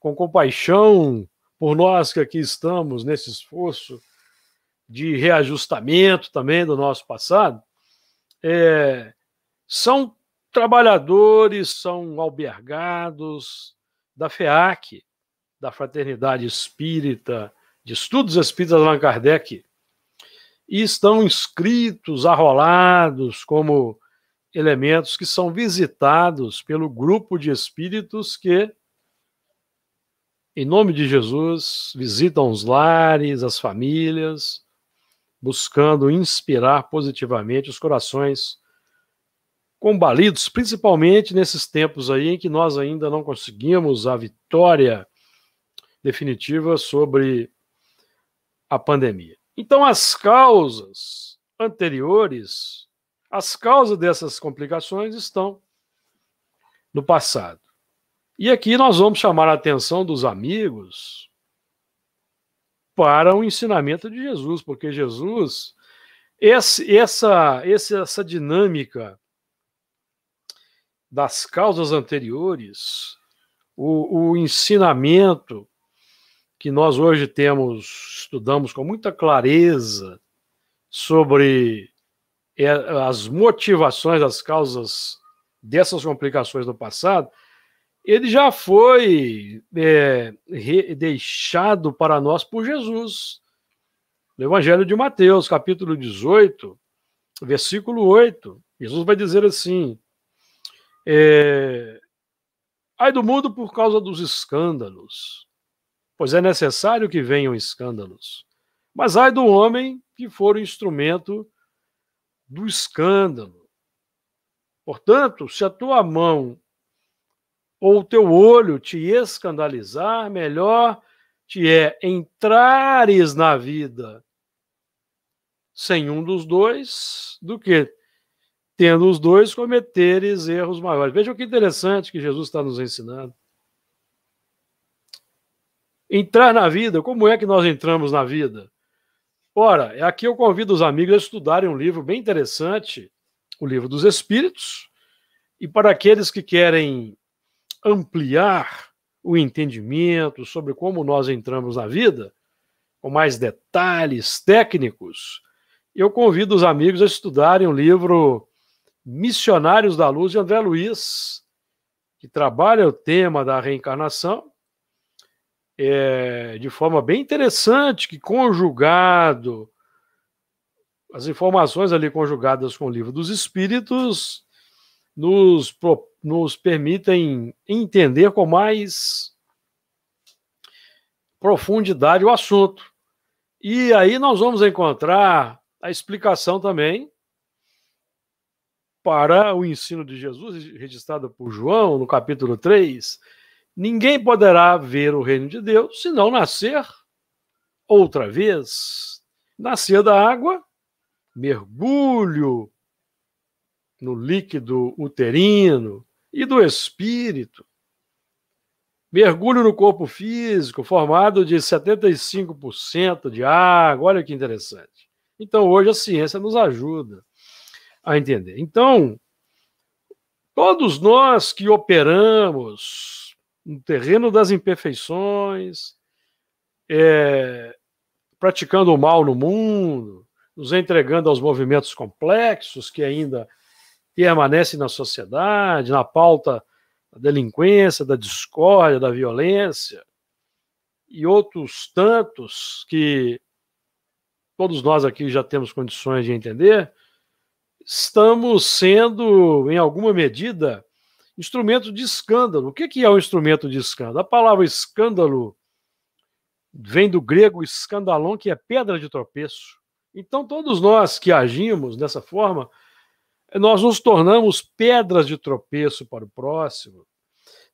S2: com compaixão por nós que aqui estamos nesse esforço de reajustamento também do nosso passado, é, são trabalhadores, são albergados, da FEAC, da Fraternidade Espírita, de Estudos Espíritas Allan Kardec, e estão inscritos, arrolados como elementos que são visitados pelo grupo de espíritos que, em nome de Jesus, visitam os lares, as famílias, buscando inspirar positivamente os corações combalidos, principalmente nesses tempos aí em que nós ainda não conseguimos a vitória definitiva sobre a pandemia. Então, as causas anteriores, as causas dessas complicações estão no passado. E aqui nós vamos chamar a atenção dos amigos para o ensinamento de Jesus, porque Jesus, esse, essa, essa dinâmica das causas anteriores, o, o ensinamento que nós hoje temos, estudamos com muita clareza sobre é, as motivações, as causas dessas complicações do passado, ele já foi é, deixado para nós por Jesus. No Evangelho de Mateus, capítulo 18, versículo 8, Jesus vai dizer assim: é... Ai do mundo por causa dos escândalos, pois é necessário que venham escândalos. Mas ai do homem que for o instrumento do escândalo. Portanto, se a tua mão ou o teu olho te escandalizar, melhor te é entrares na vida sem um dos dois do que tendo os dois cometeres erros maiores. Vejam que interessante que Jesus está nos ensinando. Entrar na vida, como é que nós entramos na vida? Ora, é aqui eu convido os amigos a estudarem um livro bem interessante, o Livro dos Espíritos, e para aqueles que querem ampliar o entendimento sobre como nós entramos na vida, com mais detalhes técnicos, eu convido os amigos a estudarem o livro Missionários da Luz de André Luiz, que trabalha o tema da reencarnação é, de forma bem interessante, que conjugado, as informações ali conjugadas com o livro dos Espíritos, nos, nos permitem entender com mais profundidade o assunto. E aí nós vamos encontrar a explicação também para o ensino de Jesus, registrado por João no capítulo 3, ninguém poderá ver o reino de Deus se não nascer outra vez. Nascer da água, mergulho no líquido uterino e do espírito. Mergulho no corpo físico, formado de 75% de água. Olha que interessante. Então, hoje a ciência nos ajuda a entender. Então, todos nós que operamos no terreno das imperfeições, é, praticando o mal no mundo, nos entregando aos movimentos complexos que ainda permanecem na sociedade, na pauta da delinquência, da discórdia, da violência, e outros tantos que todos nós aqui já temos condições de entender, estamos sendo, em alguma medida, instrumento de escândalo. O que é um instrumento de escândalo? A palavra escândalo vem do grego escandalon, que é pedra de tropeço. Então, todos nós que agimos dessa forma, nós nos tornamos pedras de tropeço para o próximo.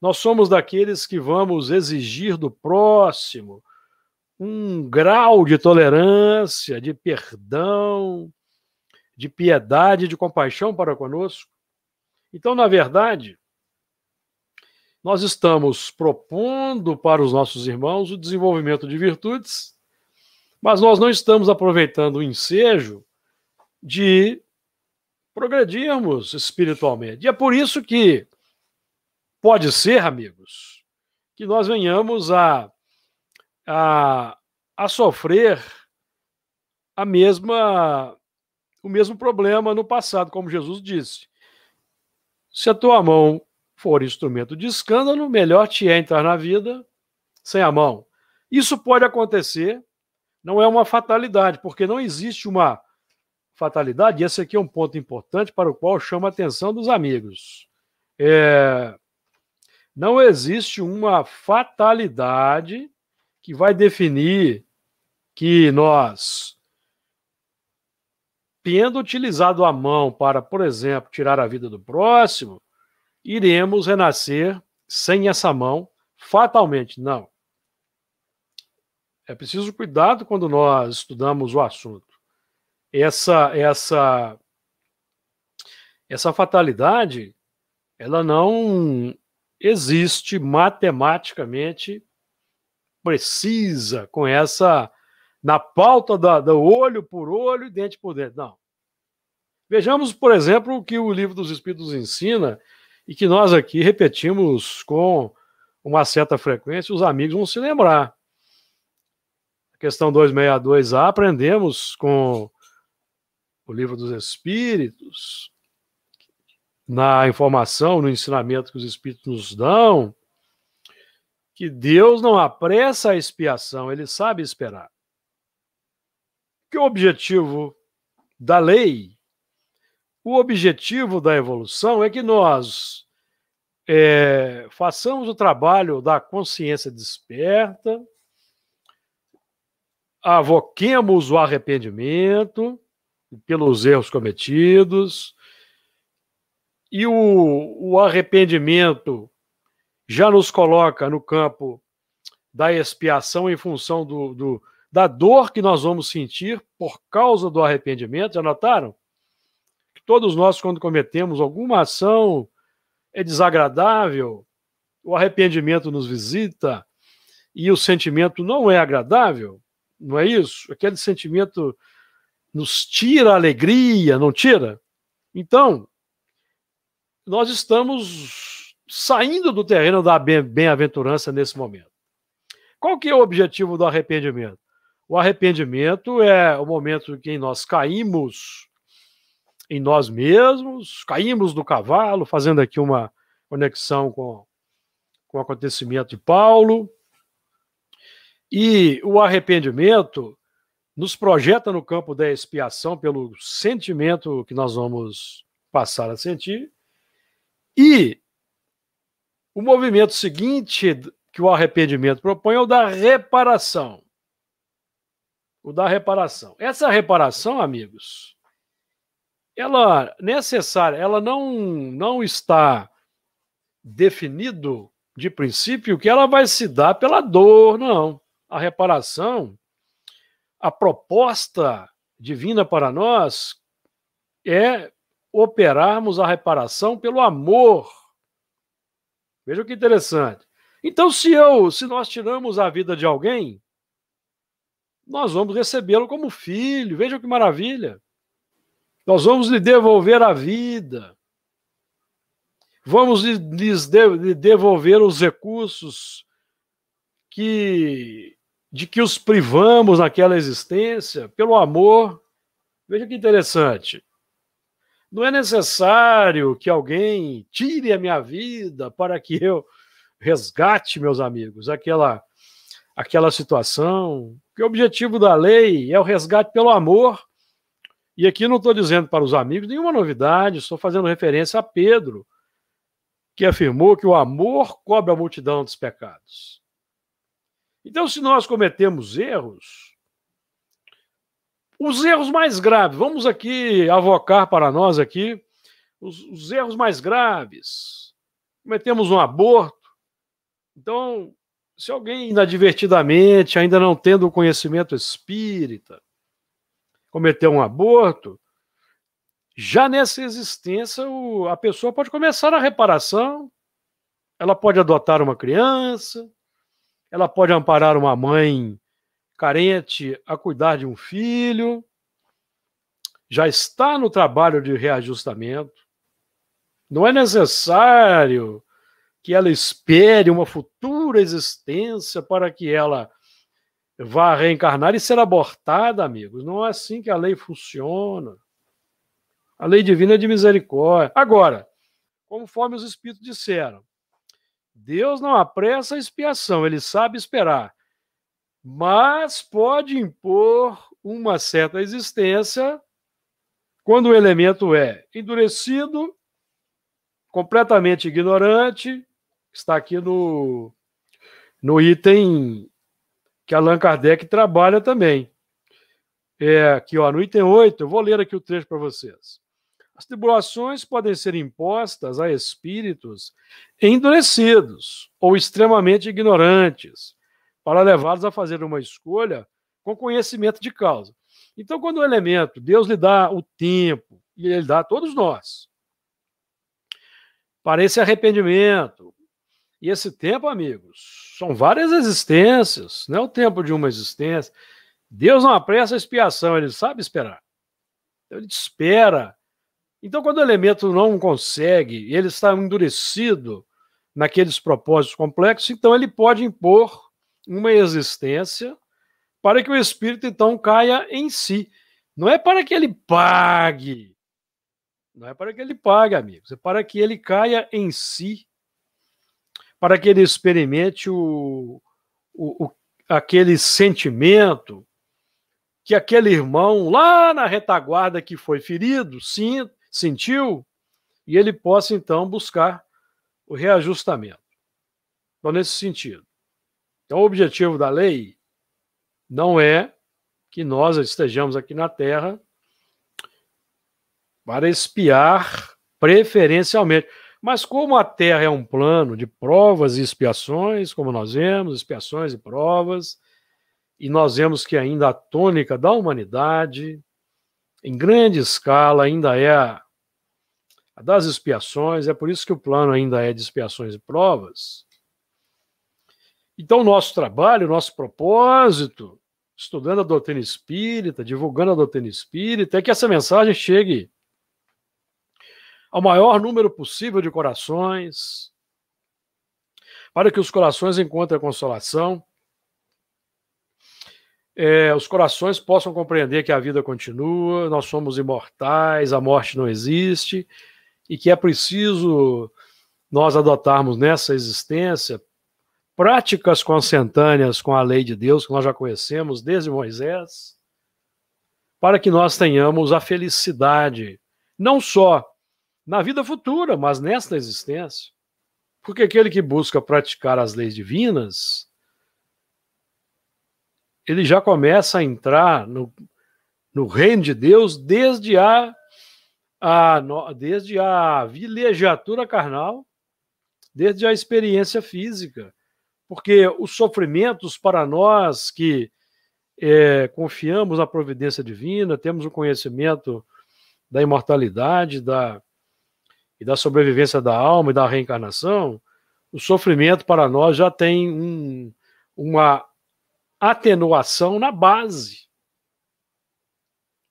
S2: Nós somos daqueles que vamos exigir do próximo um grau de tolerância, de perdão, de piedade, de compaixão para conosco. Então, na verdade, nós estamos propondo para os nossos irmãos o desenvolvimento de virtudes, mas nós não estamos aproveitando o ensejo de progredirmos espiritualmente. E é por isso que pode ser, amigos, que nós venhamos a, a, a sofrer a mesma o mesmo problema no passado, como Jesus disse. Se a tua mão for instrumento de escândalo, melhor te é entrar na vida sem a mão. Isso pode acontecer, não é uma fatalidade, porque não existe uma fatalidade, e esse aqui é um ponto importante para o qual chama a atenção dos amigos. É, não existe uma fatalidade que vai definir que nós tendo utilizado a mão para, por exemplo, tirar a vida do próximo, iremos renascer sem essa mão fatalmente. Não. É preciso cuidado quando nós estudamos o assunto. Essa essa essa fatalidade, ela não existe matematicamente precisa com essa na pauta da, do olho por olho e dente por dente. Não. Vejamos, por exemplo, o que o livro dos Espíritos ensina e que nós aqui repetimos com uma certa frequência, os amigos vão se lembrar. A questão 262A, aprendemos com o livro dos Espíritos, na informação, no ensinamento que os Espíritos nos dão, que Deus não apressa a expiação, ele sabe esperar que o objetivo da lei, o objetivo da evolução é que nós é, façamos o trabalho da consciência desperta, avoquemos o arrependimento pelos erros cometidos, e o, o arrependimento já nos coloca no campo da expiação em função do, do, da dor que nós vamos sentir por causa do arrependimento. Já notaram? Que todos nós, quando cometemos alguma ação, é desagradável, o arrependimento nos visita e o sentimento não é agradável, não é isso? Aquele sentimento nos tira a alegria, não tira? Então, nós estamos saindo do terreno da bem-aventurança nesse momento. Qual que é o objetivo do arrependimento? O arrependimento é o momento em que nós caímos em nós mesmos, caímos do cavalo, fazendo aqui uma conexão com, com o acontecimento de Paulo. E o arrependimento nos projeta no campo da expiação pelo sentimento que nós vamos passar a sentir. E o movimento seguinte que o arrependimento propõe é o da reparação o da reparação. Essa reparação, amigos, ela necessária, ela não, não está definido de princípio que ela vai se dar pela dor, não. A reparação, a proposta divina para nós é operarmos a reparação pelo amor. Veja que interessante. Então, se eu, se nós tiramos a vida de alguém, nós vamos recebê-lo como filho. Vejam que maravilha. Nós vamos lhe devolver a vida. Vamos lhes devolver os recursos que de que os privamos naquela existência pelo amor. Veja que interessante. Não é necessário que alguém tire a minha vida para que eu resgate, meus amigos, aquela aquela situação, porque o objetivo da lei é o resgate pelo amor. E aqui não estou dizendo para os amigos nenhuma novidade, estou fazendo referência a Pedro, que afirmou que o amor cobre a multidão dos pecados. Então, se nós cometemos erros, os erros mais graves, vamos aqui avocar para nós aqui os, os erros mais graves. Cometemos um aborto. Então, se alguém inadvertidamente, ainda não tendo o conhecimento espírita, cometeu um aborto, já nessa existência o, a pessoa pode começar a reparação, ela pode adotar uma criança, ela pode amparar uma mãe carente a cuidar de um filho, já está no trabalho de reajustamento. Não é necessário que ela espere uma futura existência para que ela vá reencarnar e ser abortada, amigos. Não é assim que a lei funciona. A lei divina é de misericórdia. Agora, conforme os espíritos disseram, Deus não apressa a expiação, ele sabe esperar, mas pode impor uma certa existência quando o elemento é endurecido, completamente ignorante, está aqui no, no item que Allan Kardec trabalha também. É, aqui, ó, no item 8, eu vou ler aqui o trecho para vocês. As tribulações podem ser impostas a espíritos endurecidos ou extremamente ignorantes, para levá-los a fazer uma escolha com conhecimento de causa. Então, quando o elemento, Deus lhe dá o tempo, e ele dá a todos nós, para esse arrependimento, e esse tempo, amigos, são várias existências, não é o tempo de uma existência. Deus não apressa a expiação, ele sabe esperar. Então, ele te espera. Então, quando o elemento não consegue, ele está endurecido naqueles propósitos complexos, então ele pode impor uma existência para que o espírito então caia em si. Não é para que ele pague. Não é para que ele pague, amigos. É para que ele caia em si para que ele experimente o, o, o, aquele sentimento que aquele irmão lá na retaguarda que foi ferido sim, sentiu e ele possa então buscar o reajustamento. Então, nesse sentido. Então, o objetivo da lei não é que nós estejamos aqui na Terra para espiar preferencialmente. Mas como a Terra é um plano de provas e expiações, como nós vemos, expiações e provas, e nós vemos que ainda a tônica da humanidade, em grande escala, ainda é a, das expiações, é por isso que o plano ainda é de expiações e provas. Então, nosso trabalho, nosso propósito, estudando a doutrina espírita, divulgando a doutrina espírita, é que essa mensagem chegue ao maior número possível de corações, para que os corações encontrem consolação, é, os corações possam compreender que a vida continua, nós somos imortais, a morte não existe, e que é preciso nós adotarmos nessa existência práticas consentâneas com a lei de Deus, que nós já conhecemos desde Moisés, para que nós tenhamos a felicidade, não só na vida futura, mas nesta existência. Porque aquele que busca praticar as leis divinas, ele já começa a entrar no, no reino de Deus desde a, a, desde a vilegiatura carnal, desde a experiência física. Porque os sofrimentos para nós que é, confiamos na providência divina, temos o conhecimento da imortalidade, da, e da sobrevivência da alma e da reencarnação, o sofrimento para nós já tem um, uma atenuação na base.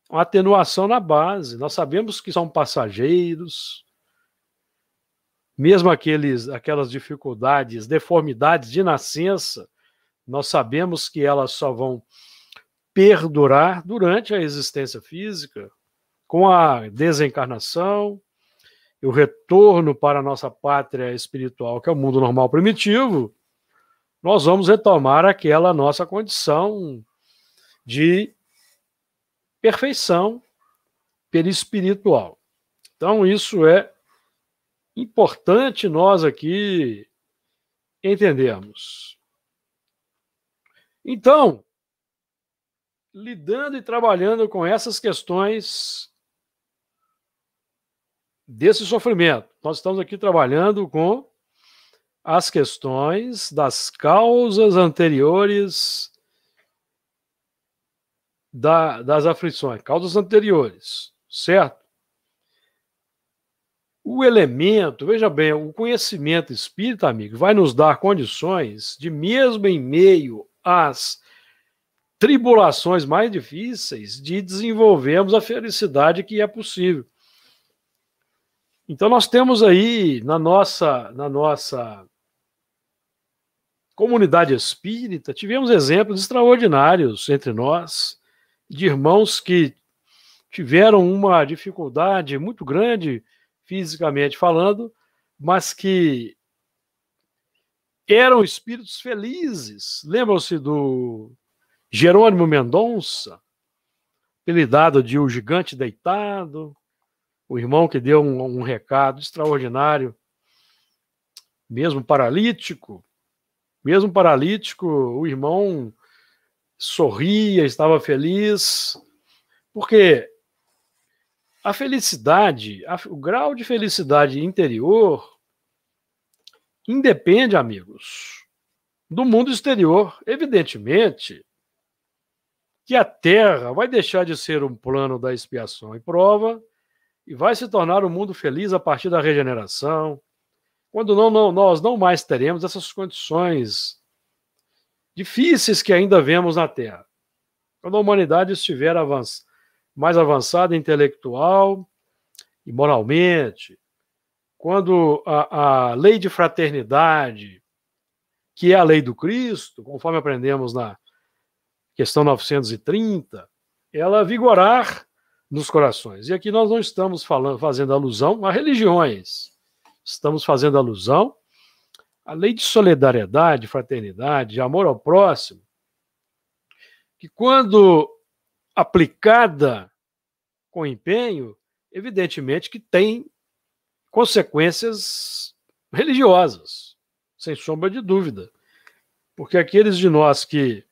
S2: Uma atenuação na base. Nós sabemos que são passageiros, mesmo aqueles, aquelas dificuldades, deformidades de nascença, nós sabemos que elas só vão perdurar durante a existência física, com a desencarnação, e o retorno para a nossa pátria espiritual, que é o mundo normal primitivo, nós vamos retomar aquela nossa condição de perfeição perispiritual. Então, isso é importante nós aqui entendermos. Então, lidando e trabalhando com essas questões desse sofrimento. Nós estamos aqui trabalhando com as questões das causas anteriores da, das aflições, causas anteriores, certo? O elemento, veja bem, o conhecimento espírita, amigo, vai nos dar condições de, mesmo em meio às tribulações mais difíceis, de desenvolvermos a felicidade que é possível. Então nós temos aí na nossa na nossa comunidade espírita, tivemos exemplos extraordinários entre nós de irmãos que tiveram uma dificuldade muito grande fisicamente falando, mas que eram espíritos felizes. Lembram-se do Jerônimo Mendonça, apelidado de O Gigante Deitado, o irmão que deu um, um recado extraordinário, mesmo paralítico, mesmo paralítico, o irmão sorria, estava feliz, porque a felicidade, a, o grau de felicidade interior independe, amigos, do mundo exterior. Evidentemente que a Terra vai deixar de ser um plano da expiação e prova e vai se tornar um mundo feliz a partir da regeneração, quando não, não, nós não mais teremos essas condições difíceis que ainda vemos na Terra. Quando a humanidade estiver avanç mais avançada intelectual e moralmente, quando a, a lei de fraternidade, que é a lei do Cristo, conforme aprendemos na questão 930, ela vigorar nos corações. E aqui nós não estamos falando, fazendo alusão a religiões. Estamos fazendo alusão à lei de solidariedade, fraternidade, de amor ao próximo, que quando aplicada com empenho, evidentemente que tem consequências religiosas, sem sombra de dúvida. Porque aqueles de nós que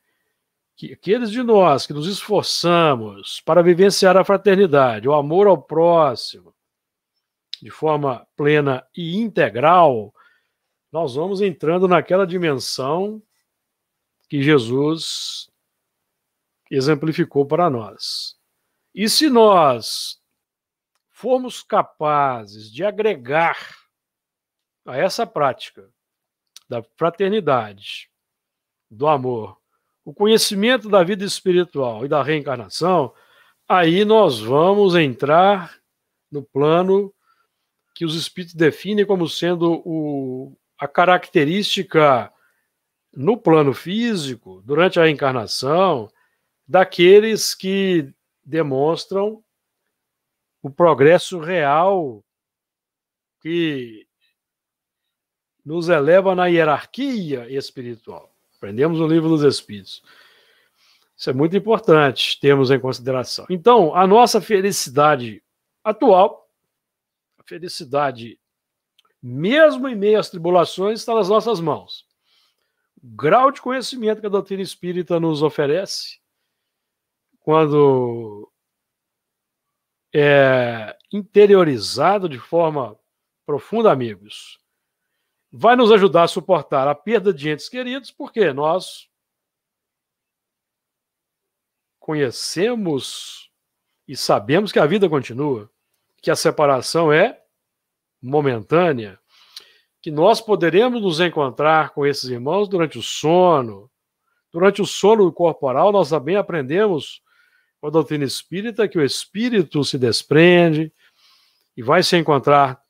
S2: que aqueles de nós que nos esforçamos para vivenciar a fraternidade, o amor ao próximo, de forma plena e integral, nós vamos entrando naquela dimensão que Jesus exemplificou para nós. E se nós formos capazes de agregar a essa prática da fraternidade, do amor o conhecimento da vida espiritual e da reencarnação, aí nós vamos entrar no plano que os espíritos definem como sendo o, a característica no plano físico, durante a reencarnação daqueles que demonstram o progresso real que nos eleva na hierarquia espiritual. Aprendemos o livro dos Espíritos. Isso é muito importante termos em consideração. Então, a nossa felicidade atual, a felicidade, mesmo em meio às tribulações, está nas nossas mãos. O grau de conhecimento que a doutrina espírita nos oferece, quando é interiorizado de forma profunda, amigos, vai nos ajudar a suportar a perda de entes queridos, porque nós conhecemos e sabemos que a vida continua, que a separação é momentânea, que nós poderemos nos encontrar com esses irmãos durante o sono. Durante o sono corporal, nós também aprendemos com a doutrina espírita que o espírito se desprende e vai se encontrar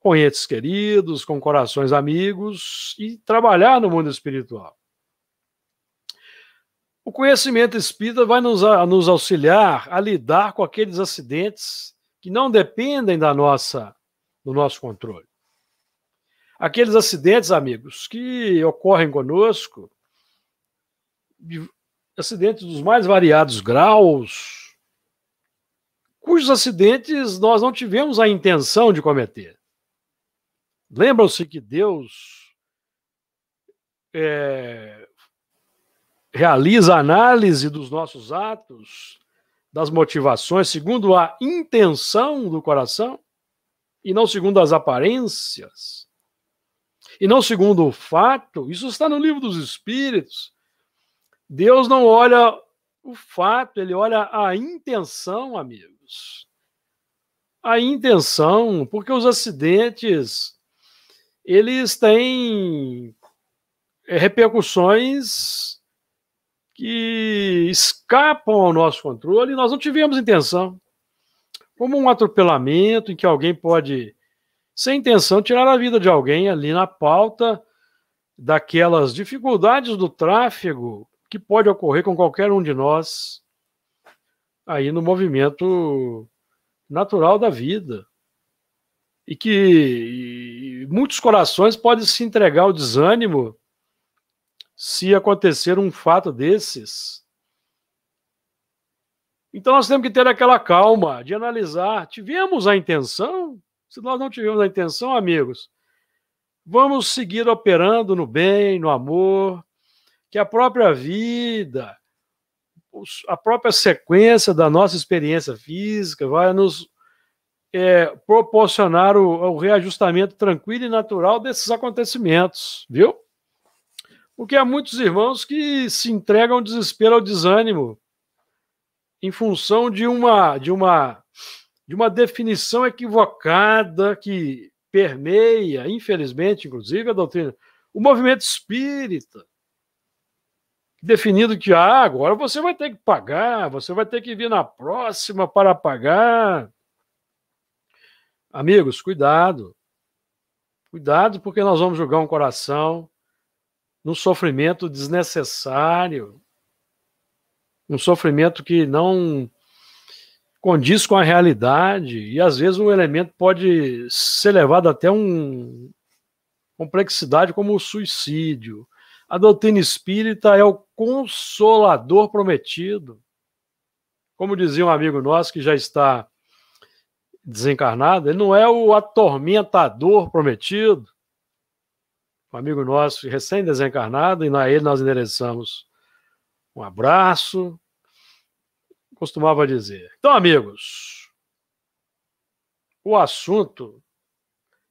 S2: com entes queridos, com corações amigos e trabalhar no mundo espiritual. O conhecimento espírita vai nos, a, nos auxiliar a lidar com aqueles acidentes que não dependem da nossa do nosso controle. Aqueles acidentes, amigos, que ocorrem conosco, acidentes dos mais variados graus, cujos acidentes nós não tivemos a intenção de cometer. Lembram-se que Deus é, realiza análise dos nossos atos, das motivações, segundo a intenção do coração, e não segundo as aparências, e não segundo o fato. Isso está no livro dos Espíritos. Deus não olha o fato, ele olha a intenção, amigos. A intenção, porque os acidentes eles têm é, repercussões que escapam ao nosso controle e nós não tivemos intenção. Como um atropelamento em que alguém pode, sem intenção, tirar a vida de alguém ali na pauta daquelas dificuldades do tráfego que pode ocorrer com qualquer um de nós aí no movimento natural da vida e que e muitos corações podem se entregar ao desânimo se acontecer um fato desses. Então nós temos que ter aquela calma de analisar. Tivemos a intenção? Se nós não tivemos a intenção, amigos, vamos seguir operando no bem, no amor, que a própria vida, a própria sequência da nossa experiência física vai nos é, proporcionar o, o reajustamento tranquilo e natural desses acontecimentos, viu? Porque há muitos irmãos que se entregam ao desespero, ao desânimo, em função de uma de uma de uma definição equivocada que permeia, infelizmente, inclusive a doutrina, o movimento espírita, definindo que ah, agora você vai ter que pagar, você vai ter que vir na próxima para pagar. Amigos, cuidado. Cuidado, porque nós vamos julgar um coração num sofrimento desnecessário, um sofrimento que não condiz com a realidade, e às vezes um elemento pode ser levado até um complexidade como o suicídio. A doutrina espírita é o consolador prometido. Como dizia um amigo nosso que já está desencarnado, ele não é o atormentador prometido. Um amigo nosso, recém-desencarnado, e na ele nós endereçamos um abraço. Costumava dizer. Então, amigos, o assunto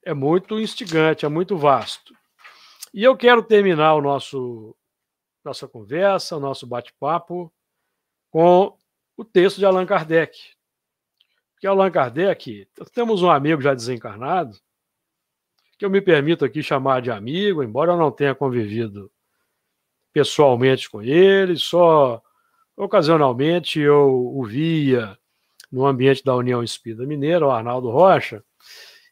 S2: é muito instigante, é muito vasto. E eu quero terminar o nosso nossa conversa, o nosso bate-papo com o texto de Allan Kardec, que é Allan Kardec, temos um amigo já desencarnado, que eu me permito aqui chamar de amigo, embora eu não tenha convivido pessoalmente com ele, só ocasionalmente eu o via no ambiente da União Espírita Mineira, o Arnaldo Rocha,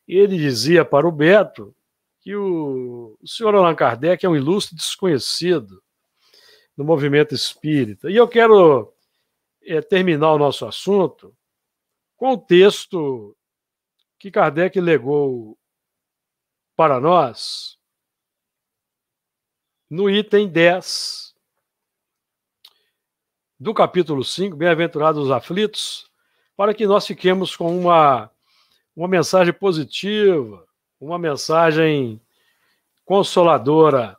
S2: e ele dizia para o Beto que o, o senhor Allan Kardec é um ilustre desconhecido no movimento espírita. E eu quero é, terminar o nosso assunto com o texto que Kardec legou para nós no item 10 do capítulo 5, Bem-aventurados os aflitos, para que nós fiquemos com uma, uma mensagem positiva, uma mensagem consoladora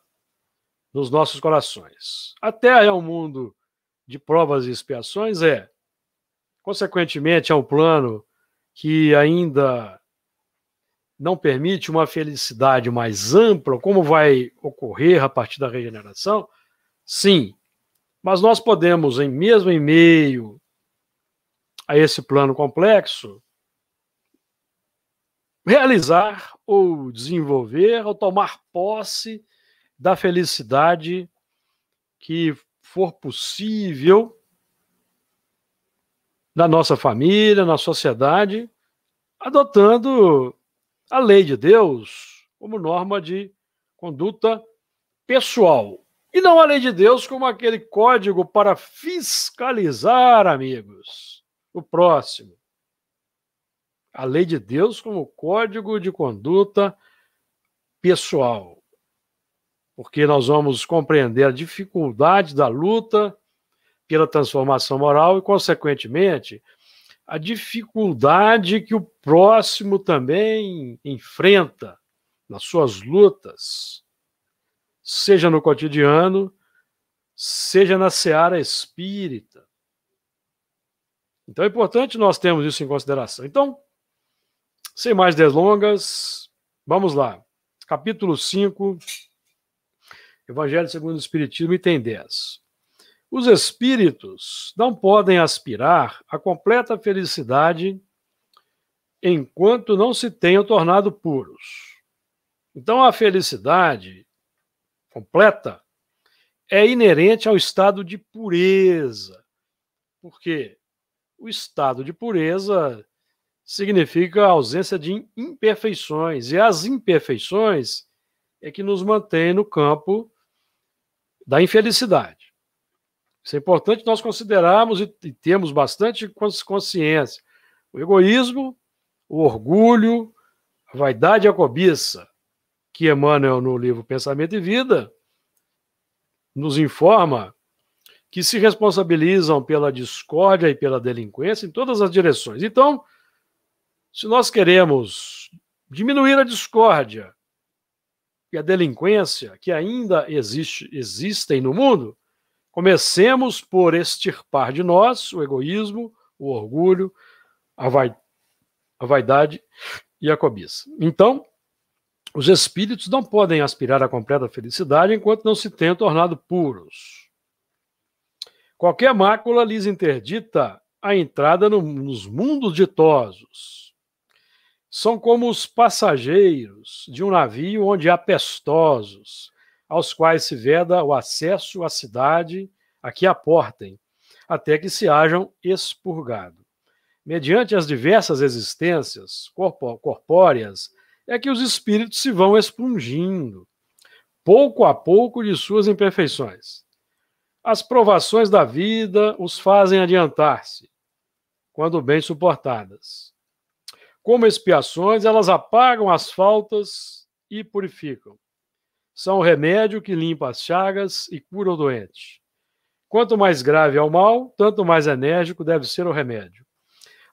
S2: nos nossos corações. A Terra é um mundo de provas e expiações? É. Consequentemente, é um plano que ainda não permite uma felicidade mais ampla, como vai ocorrer a partir da regeneração? Sim, mas nós podemos, em mesmo em meio a esse plano complexo, realizar ou desenvolver ou tomar posse da felicidade que for possível na nossa família, na sociedade, adotando a lei de Deus como norma de conduta pessoal. E não a lei de Deus como aquele código para fiscalizar, amigos, o próximo. A lei de Deus como código de conduta pessoal. Porque nós vamos compreender a dificuldade da luta pela transformação moral e, consequentemente, a dificuldade que o próximo também enfrenta nas suas lutas, seja no cotidiano, seja na seara espírita. Então é importante nós termos isso em consideração. Então, sem mais delongas, vamos lá. Capítulo 5, Evangelho segundo o Espiritismo, item 10. Os espíritos não podem aspirar à completa felicidade enquanto não se tenham tornado puros. Então, a felicidade completa é inerente ao estado de pureza, porque o estado de pureza significa a ausência de imperfeições, e as imperfeições é que nos mantém no campo da infelicidade. Isso é importante nós considerarmos e, temos bastante consciência. O egoísmo, o orgulho, a vaidade e a cobiça, que Emmanuel, no livro Pensamento e Vida, nos informa que se responsabilizam pela discórdia e pela delinquência em todas as direções. Então, se nós queremos diminuir a discórdia e a delinquência que ainda existe, existem no mundo, Comecemos por extirpar de nós o egoísmo, o orgulho, a, vai, a vaidade e a cobiça. Então, os espíritos não podem aspirar à completa felicidade enquanto não se tenham tornado puros. Qualquer mácula lhes interdita a entrada no, nos mundos ditosos. São como os passageiros de um navio onde há pestosos aos quais se veda o acesso à cidade a que aportem, até que se hajam expurgado. Mediante as diversas existências corpóreas, é que os espíritos se vão expungindo, pouco a pouco, de suas imperfeições. As provações da vida os fazem adiantar-se, quando bem suportadas. Como expiações, elas apagam as faltas e purificam são o remédio que limpa as chagas e cura o doente. Quanto mais grave é o mal, tanto mais enérgico deve ser o remédio.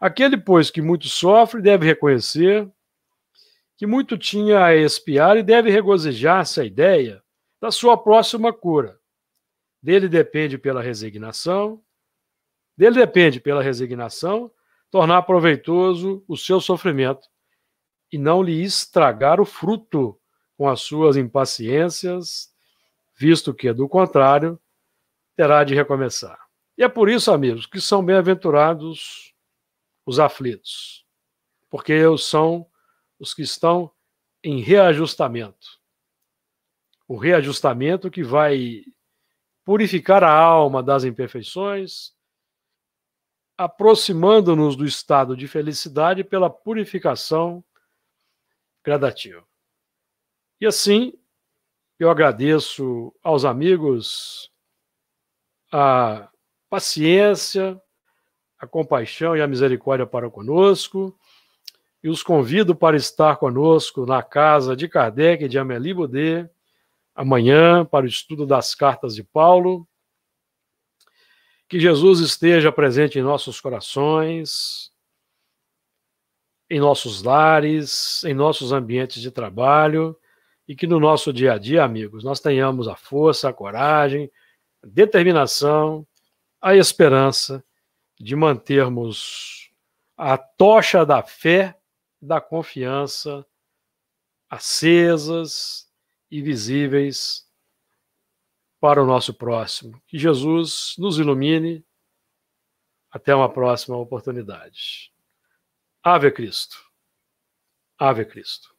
S2: Aquele, pois, que muito sofre, deve reconhecer que muito tinha a espiar e deve regozijar-se a ideia da sua próxima cura. Dele depende pela resignação, dele depende pela resignação tornar proveitoso o seu sofrimento e não lhe estragar o fruto com as suas impaciências, visto que, do contrário, terá de recomeçar. E é por isso, amigos, que são bem-aventurados os aflitos, porque são os que estão em reajustamento. O reajustamento que vai purificar a alma das imperfeições, aproximando-nos do estado de felicidade pela purificação gradativa. E assim, eu agradeço aos amigos a paciência, a compaixão e a misericórdia para conosco, e os convido para estar conosco na casa de Kardec e de Amélie Boudet, amanhã, para o estudo das cartas de Paulo. Que Jesus esteja presente em nossos corações, em nossos lares, em nossos ambientes de trabalho e que no nosso dia a dia, amigos, nós tenhamos a força, a coragem, a determinação, a esperança de mantermos a tocha da fé, da confiança acesas e visíveis para o nosso próximo. Que Jesus nos ilumine. Até uma próxima oportunidade. Ave Cristo. Ave Cristo.